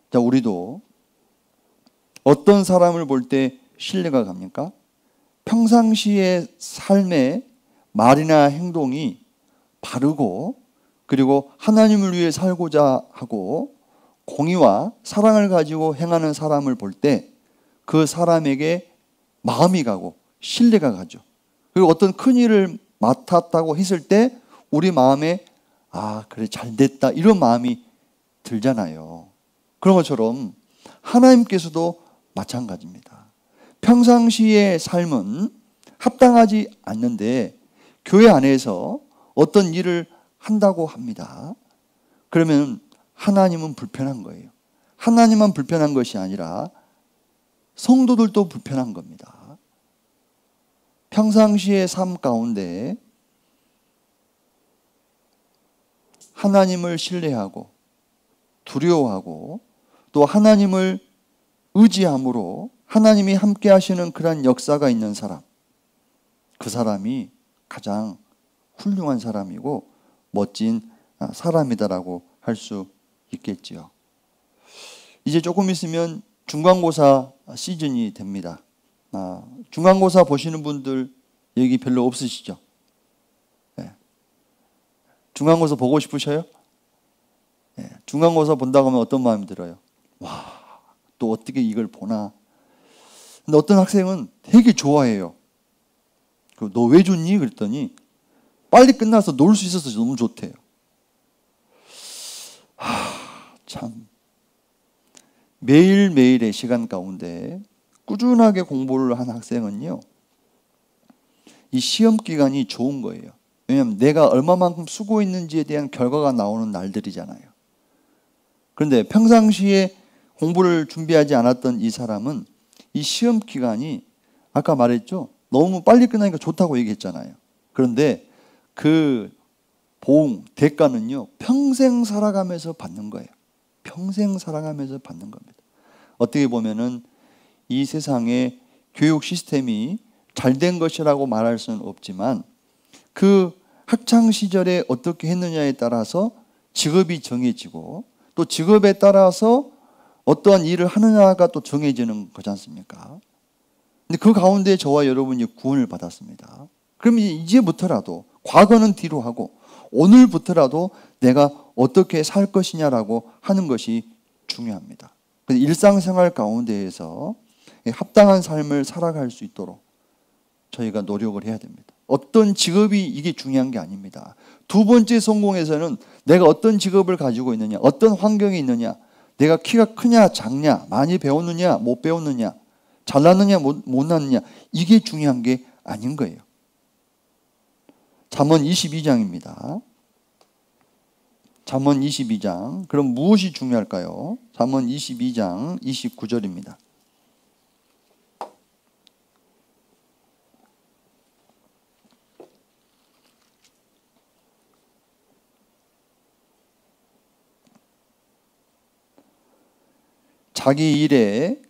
자, 우리도 어떤 사람을 볼 때 신뢰가 갑니까? 평상시의 삶의 말이나 행동이 바르고 그리고 하나님을 위해 살고자 하고 공의와 사랑을 가지고 행하는 사람을 볼 때 그 사람에게 마음이 가고 신뢰가 가죠. 그리고 어떤 큰 일을 맡았다고 했을 때 우리 마음에 아, 그래, 잘 됐다. 이런 마음이 들잖아요. 그런 것처럼 하나님께서도 마찬가지입니다. 평상시의 삶은 합당하지 않는데 교회 안에서 어떤 일을 한다고 합니다. 그러면 하나님은 불편한 거예요. 하나님만 불편한 것이 아니라 성도들도 불편한 겁니다. 평상시의 삶 가운데 하나님을 신뢰하고 두려워하고 또 하나님을 의지함으로 하나님이 함께 하시는 그러 역사가 있는 사람. 그 사람이 가장 훌륭한 사람이고 멋진 아, 사람이다라고 할 수 있겠지요. 이제 조금 있으면 중간고사 시즌이 됩니다. 아, 중간고사 보시는 분들 얘기 별로 없으시죠? 네. 중간고사 보고 싶으셔요? 네. 중간고사 본다고 하면 어떤 마음이 들어요? 와, 또 어떻게 이걸 보나? 근데 어떤 학생은 되게 좋아해요. 그 너왜 좋니? 그랬더니 빨리 끝나서 놀 수 있어서 너무 좋대요. 하, 참. 매일매일의 시간 가운데 꾸준하게 공부를 한 학생은요, 이 시험 기간이 좋은 거예요. 왜냐하면 내가 얼마만큼 수고했는지에 대한 결과가 나오는 날들이잖아요. 그런데 평상시에 공부를 준비하지 않았던 이 사람은 이 시험 기간이 아까 말했죠. 너무 빨리 끝나니까 좋다고 얘기했잖아요. 그런데 그 보응, 대가는요, 평생 살아가면서 받는 거예요. 평생 살아가면서 받는 겁니다. 어떻게 보면은 이세상에 교육 시스템이 잘 된 것이라고 말할 수는 없지만 그 학창 시절에 어떻게 했느냐에 따라서 직업이 정해지고 또 직업에 따라서 어떠한 일을 하느냐가 또 정해지는 거지 않습니까? 근데 그 가운데 저와 여러분이 구원을 받았습니다. 그럼 이제부터라도 과거는 뒤로 하고 오늘부터라도 내가 어떻게 살 것이냐라고 하는 것이 중요합니다. 일상생활 가운데에서 합당한 삶을 살아갈 수 있도록 저희가 노력을 해야 됩니다. 어떤 직업이 이게 중요한 게 아닙니다. 두 번째 성공에서는 내가 어떤 직업을 가지고 있느냐, 어떤 환경에 있느냐, 내가 키가 크냐, 작냐, 많이 배웠느냐, 못 배웠느냐, 잘났느냐, 못, 못났느냐, 이게 중요한 게 아닌 거예요. 잠언 22장입니다. 잠언 22장. 그럼 무엇이 중요할까요? 잠언 22장 29절입니다. 자기 일에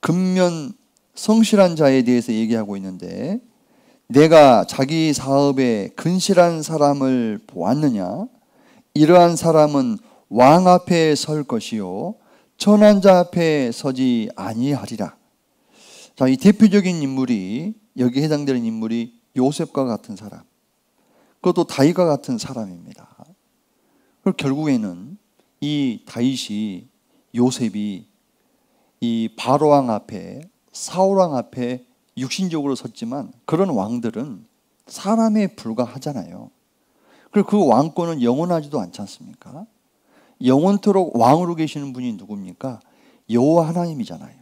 근면 성실한 자에 대해서 얘기하고 있는데 내가 자기 사업에 근실한 사람을 보았느냐? 이러한 사람은 왕 앞에 설 것이요 천한자 앞에 서지 아니하리라. 자, 이 대표적인 인물이 여기 해당되는 인물이 요셉과 같은 사람. 그것도 다윗과 같은 사람입니다. 그리고 결국에는 이 다윗이 요셉이 이 바로왕 앞에 사울왕 앞에 육신적으로 섰지만 그런 왕들은 사람에 불과하잖아요. 그리고 그 왕권은 영원하지도 않지 않습니까? 영원토록 왕으로 계시는 분이 누굽니까? 여호와 하나님이잖아요.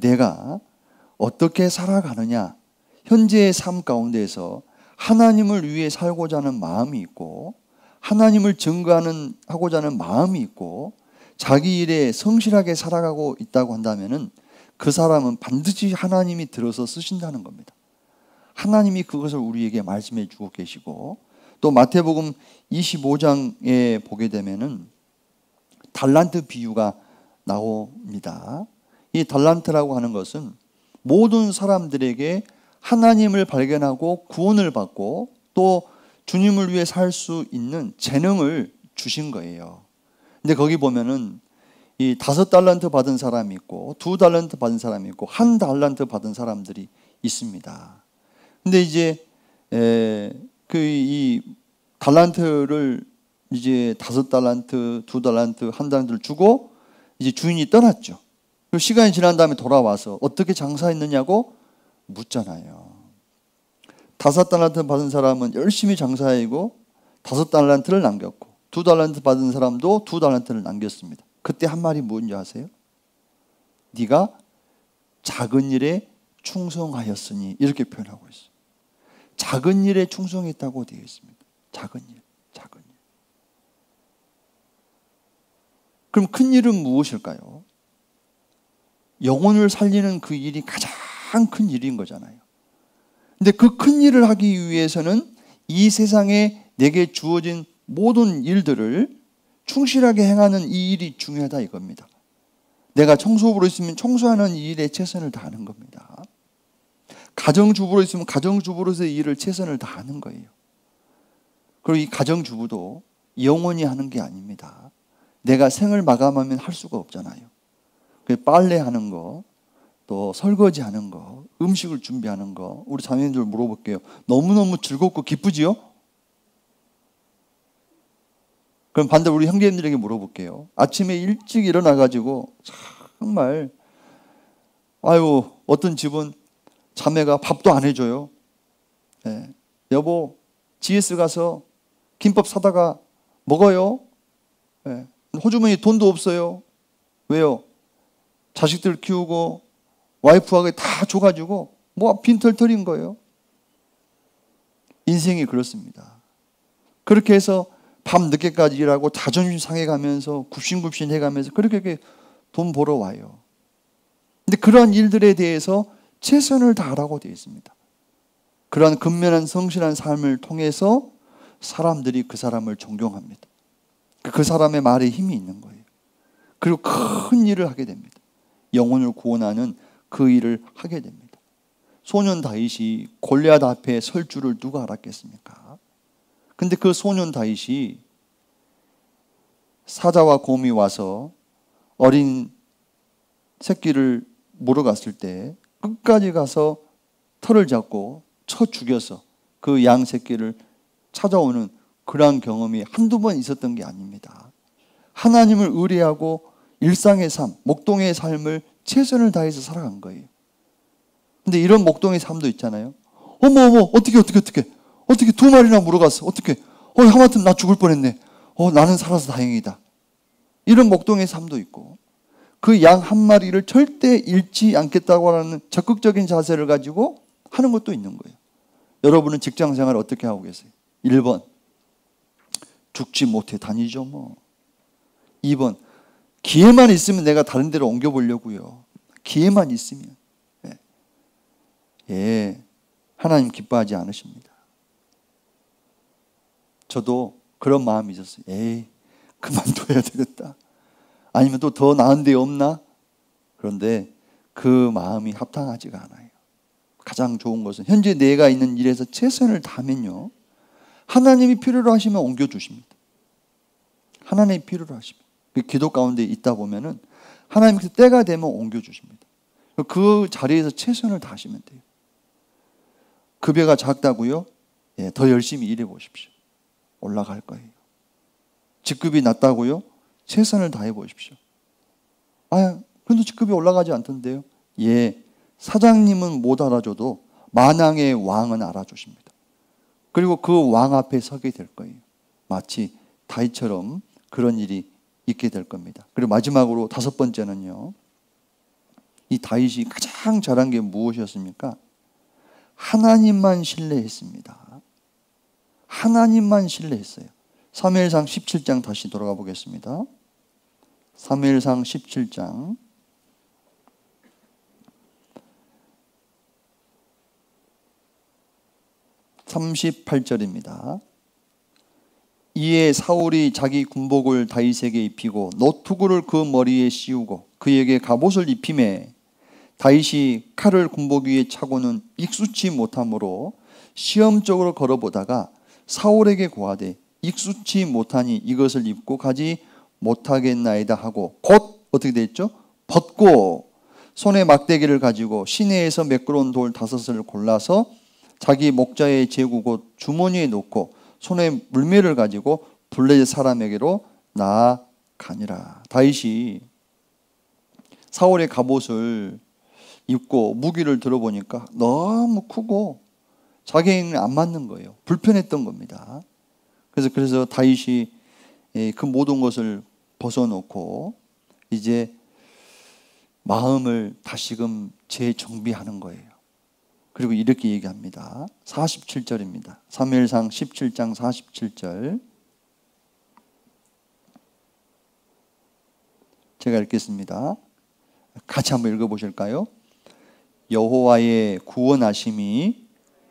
내가 어떻게 살아가느냐? 현재의 삶 가운데에서 하나님을 위해 살고자 하는 마음이 있고 하나님을 증거하는 하고자 하는 마음이 있고 자기 일에 성실하게 살아가고 있다고 한다면은 그 사람은 반드시 하나님이 들어서 쓰신다는 겁니다. 하나님이 그것을 우리에게 말씀해 주고 계시고 또 마태복음 25장에 보게 되면은 달란트 비유가 나옵니다. 이 달란트라고 하는 것은 모든 사람들에게 하나님을 발견하고 구원을 받고 또 주님을 위해 살 수 있는 재능을 주신 거예요. 근데 거기 보면은 이 다섯 달란트 받은 사람이 있고 두 달란트 받은 사람이 있고 한 달란트 받은 사람들이 있습니다. 근데 이제 그 이 달란트를 이제 다섯 달란트, 두 달란트, 한 달란트를 주고 이제 주인이 떠났죠. 그 시간이 지난 다음에 돌아와서 어떻게 장사했느냐고 묻잖아요. 다섯 달란트 받은 사람은 열심히 장사하고 다섯 달란트를 남겼고 두 달란트 받은 사람도 두 달란트를 남겼습니다. 그때 한 말이 뭔지 아세요? 네가 작은 일에 충성하였으니 이렇게 표현하고 있어요. 작은 일에 충성했다고 되어 있습니다. 작은 일, 작은 일. 그럼 큰 일은 무엇일까요? 영혼을 살리는 그 일이 가장 큰 일인 거잖아요. 근데 그 큰 일을 하기 위해서는 이 세상에 내게 주어진 모든 일들을 충실하게 행하는 이 일이 중요하다 이겁니다. 내가 청소부로 있으면 청소하는 이 일에 최선을 다하는 겁니다. 가정주부로 있으면 가정주부로서의 일을 최선을 다하는 거예요. 그리고 이 가정주부도 영원히 하는 게 아닙니다. 내가 생을 마감하면 할 수가 없잖아요. 그 빨래하는 거, 또 설거지하는 거, 음식을 준비하는 거, 우리 자매님들 물어볼게요. 너무너무 즐겁고 기쁘지요? 그럼 반대로 우리 형제님들에게 물어볼게요. 아침에 일찍 일어나가지고 정말 아유 어떤 집은 자매가 밥도 안 해줘요. 네. 여보 GS 가서 김밥 사다가 먹어요. 네. 호주머니 돈도 없어요. 왜요? 자식들 키우고 와이프하고 다 줘가지고 뭐 빈털털인 거예요. 인생이 그렇습니다. 그렇게 해서 밤 늦게까지 일하고 자존심 상해가면서 굽신굽신 해가면서 그렇게 돈 벌어 와요. 근데 그런 일들에 대해서 최선을 다하라고 되어 있습니다. 그러 근면한 성실한 삶을 통해서 사람들이 그 사람을 존경합니다. 그 사람의 말에 힘이 있는 거예요. 그리고 큰 일을 하게 됩니다. 영혼을 구원하는 그 일을 하게 됩니다. 소년 다윗이 골리앗 앞에 설 줄을 누가 알았겠습니까? 근데 그 소년 다윗이 사자와 곰이 와서 어린 새끼를 물어 갔을 때 끝까지 가서 털을 잡고 쳐 죽여서 그 양 새끼를 찾아오는 그러한 경험이 한두 번 있었던 게 아닙니다. 하나님을 의뢰하고 일상의 삶, 목동의 삶을 최선을 다해서 살아간 거예요. 근데 이런 목동의 삶도 있잖아요. 어머, 어머, 어떻게, 어떻게, 어떻게. 어떻게 두 마리나 물어갔어? 어떻게? 어, 하마터면 나 죽을 뻔했네. 어, 나는 살아서 다행이다. 이런 목동의 삶도 있고, 그 양 한 마리를 절대 잃지 않겠다고 하는 적극적인 자세를 가지고 하는 것도 있는 거예요. 여러분은 직장 생활 어떻게 하고 계세요? 1번, 죽지 못해 다니죠, 뭐. 2번, 기회만 있으면 내가 다른 데로 옮겨보려고요. 기회만 있으면. 예. 예. 하나님 기뻐하지 않으십니다. 저도 그런 마음이 있었어요. 에이, 그만둬야 되겠다. 아니면 또 더 나은 데 없나? 그런데 그 마음이 합당하지가 않아요. 가장 좋은 것은 현재 내가 있는 일에서 최선을 다하면요. 하나님이 필요로 하시면 옮겨 주십니다. 하나님이 필요로 하시면. 그 기도 가운데 있다 보면은 하나님께서 그 때가 되면 옮겨 주십니다. 그 자리에서 최선을 다하시면 돼요. 급여가 작다고요? 예, 더 열심히 일해 보십시오. 올라갈 거예요. 직급이 낮다고요? 최선을 다해 보십시오. 아, 그래도 직급이 올라가지 않던데요? 예, 사장님은 못 알아줘도 만왕의 왕은 알아주십니다. 그리고 그 왕 앞에 서게 될 거예요. 마치 다이처럼 그런 일이 있게 될 겁니다. 그리고 마지막으로 다섯 번째는요. 이 다윗이 가장 잘한 게 무엇이었습니까? 하나님만 신뢰했습니다. 하나님만 신뢰했어요. 사무엘상 17장 다시 돌아가 보겠습니다. 사무엘상 17장 38절입니다. 이에 사울이 자기 군복을 다윗에게 입히고 노투구를 그 머리에 씌우고 그에게 갑옷을 입힘에 다윗이 칼을 군복 위에 차고는 익수치 못함으로 시험적으로 걸어보다가 사울에게 고하되 익수치 못하니 이것을 입고 가지 못하겠나이다 하고 곧 어떻게 됐죠? 벗고 손에 막대기를 가지고 시내에서 매끄러운 돌 다섯을 골라서 자기 목자의 제구 곧 주머니에 놓고 손에 물매를 가지고 블레 사람에게로 나아가니라. 다윗이 사울의 갑옷을 입고 무기를 들어보니까 너무 크고 자기에게는 안 맞는 거예요. 불편했던 겁니다. 그래서 그래서 다윗이 예, 그 모든 것을 벗어놓고 이제 마음을 다시금 재정비하는 거예요. 그리고 이렇게 얘기합니다. 47절입니다. 3일상 17장 47절. 제가 읽겠습니다. 같이 한번 읽어 보실까요? 여호와의 구원하심이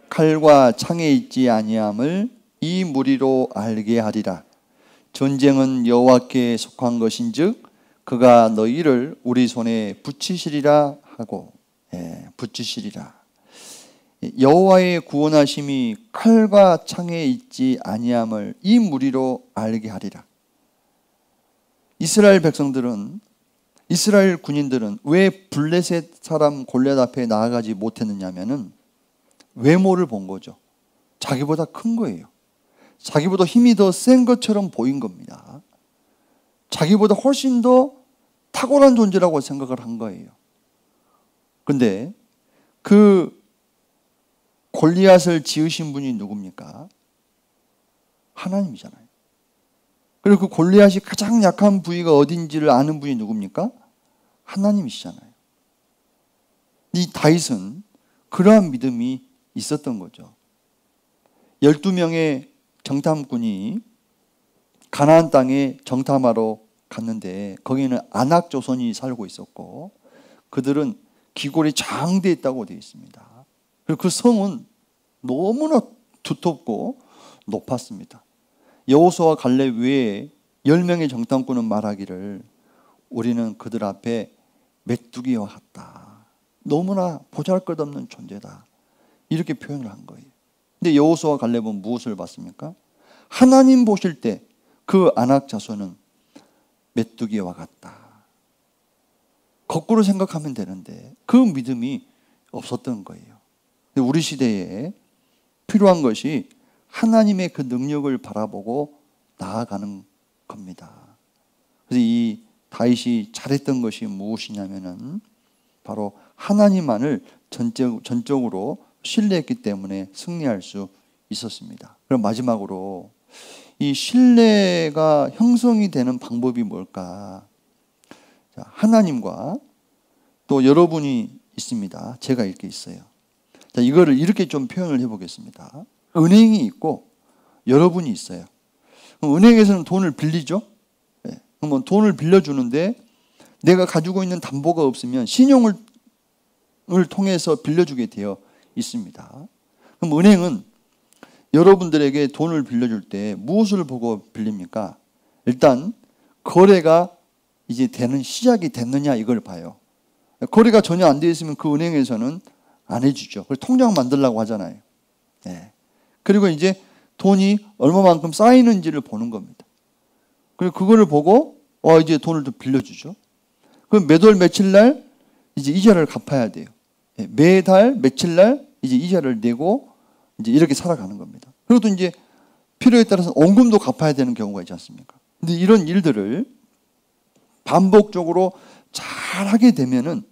칼과 창에 있지 아니함을 이 무리로 알게 하리라. 전쟁은 여호와께 속한 것인즉 그가 너희를 우리 손에 붙이시리라 하고 예, 붙이시리라. 여호와의 구원하심이 칼과 창에 있지 아니함을 이 무리로 알게 하리라. 이스라엘 백성들은 이스라엘 군인들은 왜 블레셋 사람 골렛 앞에 나아가지 못했느냐면은 외모를 본 거죠. 자기보다 큰 거예요. 자기보다 힘이 더 센 것처럼 보인 겁니다. 자기보다 훨씬 더 탁월한 존재라고 생각을 한 거예요. 근데 그 골리앗을 지으신 분이 누굽니까? 하나님이잖아요. 그리고 그 골리앗이 가장 약한 부위가 어딘지를 아는 분이 누굽니까? 하나님이시잖아요. 이 다윗은 그러한 믿음이 있었던 거죠. 12명의 정탐꾼이 가나안 땅에 정탐하러 갔는데 거기는 안악 조선이 살고 있었고 그들은 기골이 장대했다고 되어 있습니다. 그리고 그 성은 너무나 두텁고 높았습니다. 여호수와 갈래 외에 10명의 정탐꾼은 말하기를 우리는 그들 앞에 메뚜기와 같다. 너무나 보잘것없는 존재다. 이렇게 표현을 한 거예요. 근데 여호수와 갈렙은 무엇을 봤습니까? 하나님 보실 때 그 안악 자손은 메뚜기와 같다. 거꾸로 생각하면 되는데 그 믿음이 없었던 거예요. 우리 시대에 필요한 것이 하나님의 그 능력을 바라보고 나아가는 겁니다. 그래서 이 다윗이 잘했던 것이 무엇이냐면은 바로 하나님만을 전적, 전적으로 신뢰했기 때문에 승리할 수 있었습니다. 그럼 마지막으로 이 신뢰가 형성이 되는 방법이 뭘까? 하나님과 또 여러분이 있습니다. 제가 이렇게 있어요. 자, 이거를 이렇게 좀 표현을 해보겠습니다. 은행이 있고 여러분이 있어요. 은행에서는 돈을 빌리죠. 네. 예. 그러 뭐 돈을 빌려주는데 내가 가지고 있는 담보가 없으면 신용을 통해서 빌려주게 돼요. 있습니다. 그럼 은행은 여러분들에게 돈을 빌려줄 때 무엇을 보고 빌립니까? 일단 거래가 이제 되는 시작이 됐느냐 이걸 봐요. 거래가 전혀 안 되어 있으면 그 은행에서는 안 해주죠. 그 통장 만들라고 하잖아요. 네. 그리고 이제 돈이 얼마만큼 쌓이는지를 보는 겁니다. 그리고 그거를 보고 어 이제 돈을 또 빌려주죠. 그럼 매달 며칠 날 이제 이자를 갚아야 돼요. 예, 매달 며칠 날 이제 이자를 내고 이제 이렇게 살아가는 겁니다. 그리고 이제 필요에 따라서 원금도 갚아야 되는 경우가 있지 않습니까? 근데 이런 일들을 반복적으로 잘 하게 되면은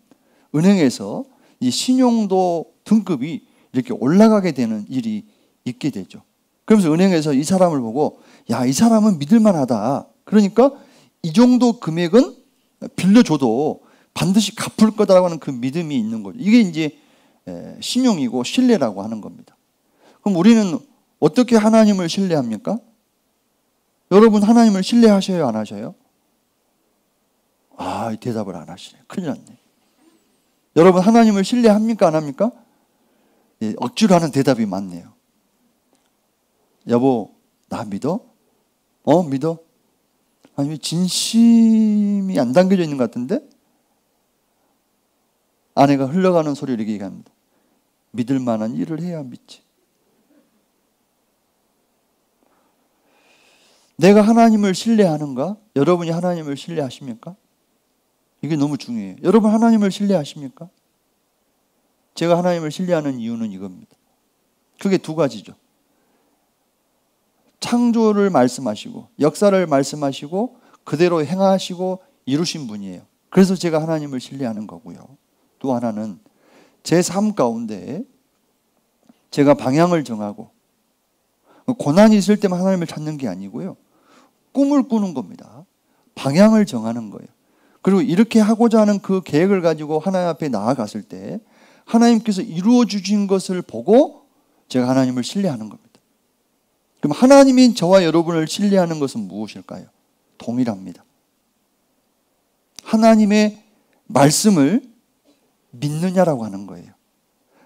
은행에서 이 신용도 등급이 이렇게 올라가게 되는 일이 있게 되죠. 그러면서 은행에서 이 사람을 보고 야, 이 사람은 믿을만 하다. 그러니까 이 정도 금액은 빌려줘도 반드시 갚을 거다라고 하는 그 믿음이 있는 거죠. 이게 이제 예, 신용이고 신뢰라고 하는 겁니다. 그럼 우리는 어떻게 하나님을 신뢰합니까? 여러분 하나님을 신뢰하셔요 안 하셔요? 아 대답을 안 하시네. 큰일 났네. 여러분 하나님을 신뢰합니까 안 합니까? 예, 억지로 하는 대답이 많네요. 여보 나 믿어? 어 믿어? 아니 진심이 안 담겨져 있는 것 같은데? 아내가 흘러가는 소리를 얘기합니다. 믿을 만한 일을 해야 믿지. 내가 하나님을 신뢰하는가? 여러분이 하나님을 신뢰하십니까? 이게 너무 중요해요. 여러분 하나님을 신뢰하십니까? 제가 하나님을 신뢰하는 이유는 이겁니다. 그게 두 가지죠. 창조를 말씀하시고 역사를 말씀하시고 그대로 행하시고 이루신 분이에요. 그래서 제가 하나님을 신뢰하는 거고요. 또 하나는 제삶 가운데 제가 방향을 정하고 고난이 있을 때만 하나님을 찾는 게 아니고요. 꿈을 꾸는 겁니다. 방향을 정하는 거예요. 그리고 이렇게 하고자 하는 그 계획을 가지고 하나님 앞에 나아갔을 때 하나님께서 이루어 주신 것을 보고 제가 하나님을 신뢰하는 겁니다. 그럼 하나님이 저와 여러분을 신뢰하는 것은 무엇일까요? 동일합니다. 하나님의 말씀을 믿느냐라고 하는 거예요.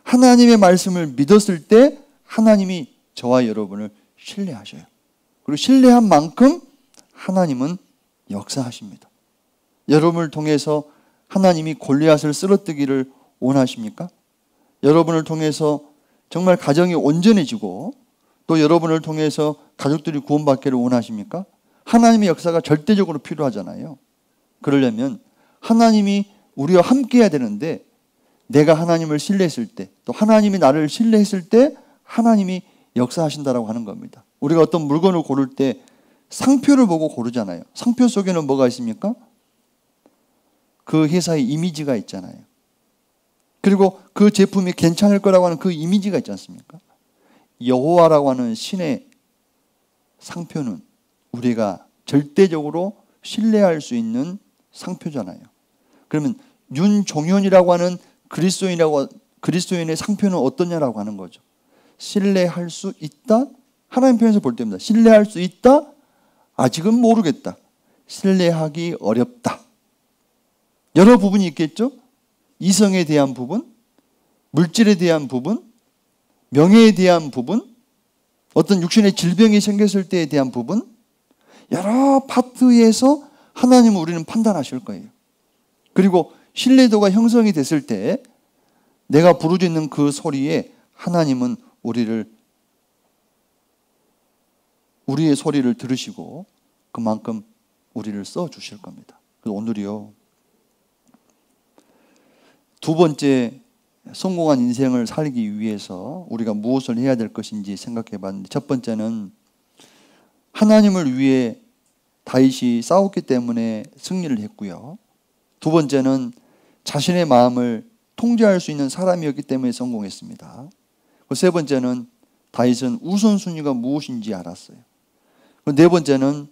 하나님의 말씀을 믿었을 때 하나님이 저와 여러분을 신뢰하셔요. 그리고 신뢰한 만큼 하나님은 역사하십니다. 여러분을 통해서 하나님이 골리앗을 쓰러뜨기를 원하십니까? 여러분을 통해서 정말 가정이 온전해지고 또 여러분을 통해서 가족들이 구원받기를 원하십니까? 하나님의 역사가 절대적으로 필요하잖아요. 그러려면 하나님이 우리와 함께 해야 되는데 내가 하나님을 신뢰했을 때, 또 하나님이 나를 신뢰했을 때 하나님이 역사하신다라고 하는 겁니다. 우리가 어떤 물건을 고를 때 상표를 보고 고르잖아요. 상표 속에는 뭐가 있습니까? 그 회사의 이미지가 있잖아요. 그리고 그 제품이 괜찮을 거라고 하는 그 이미지가 있지 않습니까? 여호와라고 하는 신의 상표는 우리가 절대적으로 신뢰할 수 있는 상표잖아요. 그러면 윤종현이라고 하는 그리스도인이라고 그리스도인의 상표는 어떠냐라고 하는 거죠. 신뢰할 수 있다. 하나님 편에서 볼 때입니다. 신뢰할 수 있다. 아직은 모르겠다. 신뢰하기 어렵다. 여러 부분이 있겠죠. 이성에 대한 부분, 물질에 대한 부분, 명예에 대한 부분, 어떤 육신의 질병이 생겼을 때에 대한 부분, 여러 파트에서 하나님은 우리는 판단하실 거예요. 그리고 신뢰도가 형성이 됐을 때 내가 부르짖는 그 소리에 하나님은 우리를 우리의 소리를 들으시고 그만큼 우리를 써 주실 겁니다. 그래서 오늘이요. 두 번째 성공한 인생을 살기 위해서 우리가 무엇을 해야 될 것인지 생각해 봤는데 첫 번째는 하나님을 위해 다윗이 싸웠기 때문에 승리를 했고요. 두 번째는 자신의 마음을 통제할 수 있는 사람이었기 때문에 성공했습니다. 세 번째는 다윗은 우선순위가 무엇인지 알았어요. 네 번째는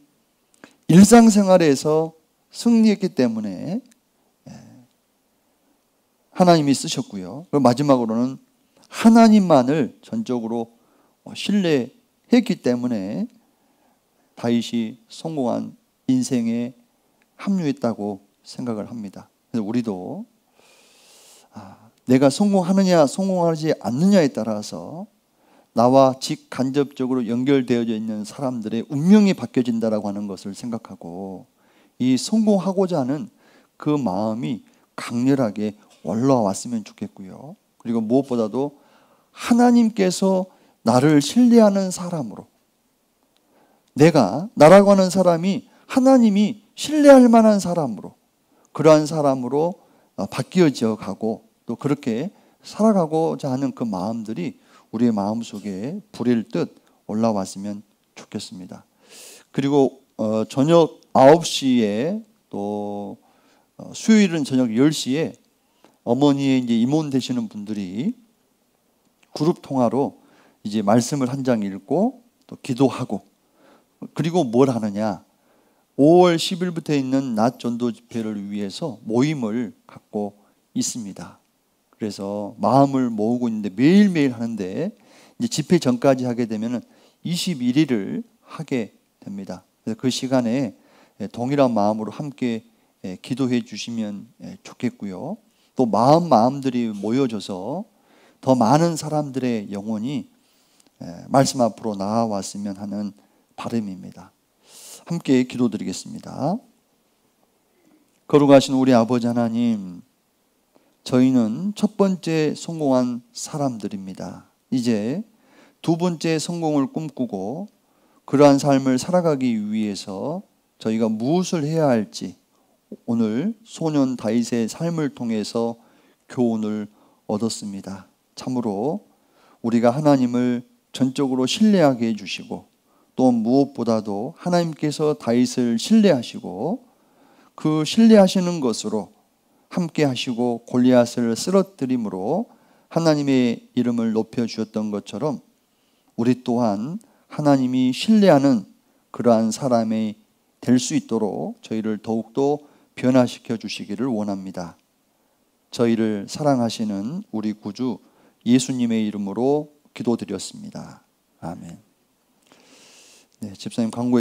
일상생활에서 승리했기 때문에 예, 하나님이 쓰셨고요. 그리고 마지막으로는 하나님만을 전적으로 신뢰했기 때문에 다윗이 성공한 인생에 합류했다고 생각을 합니다. 그래서 우리도 아, 내가 성공하느냐 성공하지 않느냐에 따라서 나와 직간접적으로 연결되어 있는 사람들의 운명이 바뀌어진다라고 하는 것을 생각하고 이 성공하고자 하는 그 마음이 강렬하게 올라왔으면 좋겠고요. 그리고 무엇보다도 하나님께서 나를 신뢰하는 사람으로 내가 나라고 하는 사람이 하나님이 신뢰할 만한 사람으로 그러한 사람으로 어, 바뀌어져 가고 또 그렇게 살아가고자 하는 그 마음들이 우리의 마음 속에 불일 듯 올라왔으면 좋겠습니다. 그리고 어, 저녁 9시에 또 어, 수요일은 저녁 10시에 어머니의 이제 임원 되시는 분들이 그룹 통화로 이제 말씀을 한 장 읽고 또 기도하고 그리고 뭘 하느냐 5월 10일부터 있는 낮 전도 집회를 위해서 모임을 갖고 있습니다. 그래서 마음을 모으고 있는데 매일매일 하는데 이제 집회 전까지 하게 되면 21일을 하게 됩니다. 그래서 그 시간에 예, 동일한 마음으로 함께 예, 기도해 주시면 예, 좋겠고요. 또 마음 마음들이 모여져서 더 많은 사람들의 영혼이 말씀 앞으로 나아왔으면 하는 바람입니다. 함께 기도드리겠습니다. 거룩하신 우리 아버지 하나님, 저희는 첫 번째 성공한 사람들입니다. 이제 두 번째 성공을 꿈꾸고 그러한 삶을 살아가기 위해서 저희가 무엇을 해야 할지 오늘 소년 다윗의 삶을 통해서 교훈을 얻었습니다. 참으로 우리가 하나님을 전적으로 신뢰하게 해주시고 또 무엇보다도 하나님께서 다윗을 신뢰하시고 그 신뢰하시는 것으로 함께 하시고 골리앗을 쓰러뜨림으로 하나님의 이름을 높여 주었던 것처럼 우리 또한 하나님이 신뢰하는 그러한 사람이 될 수 있도록 저희를 더욱더 변화시켜 주시기를 원합니다. 저희를 사랑하시는 우리 구주 예수님의 이름으로 기도드렸습니다. 아멘. 네, 집사님 광고에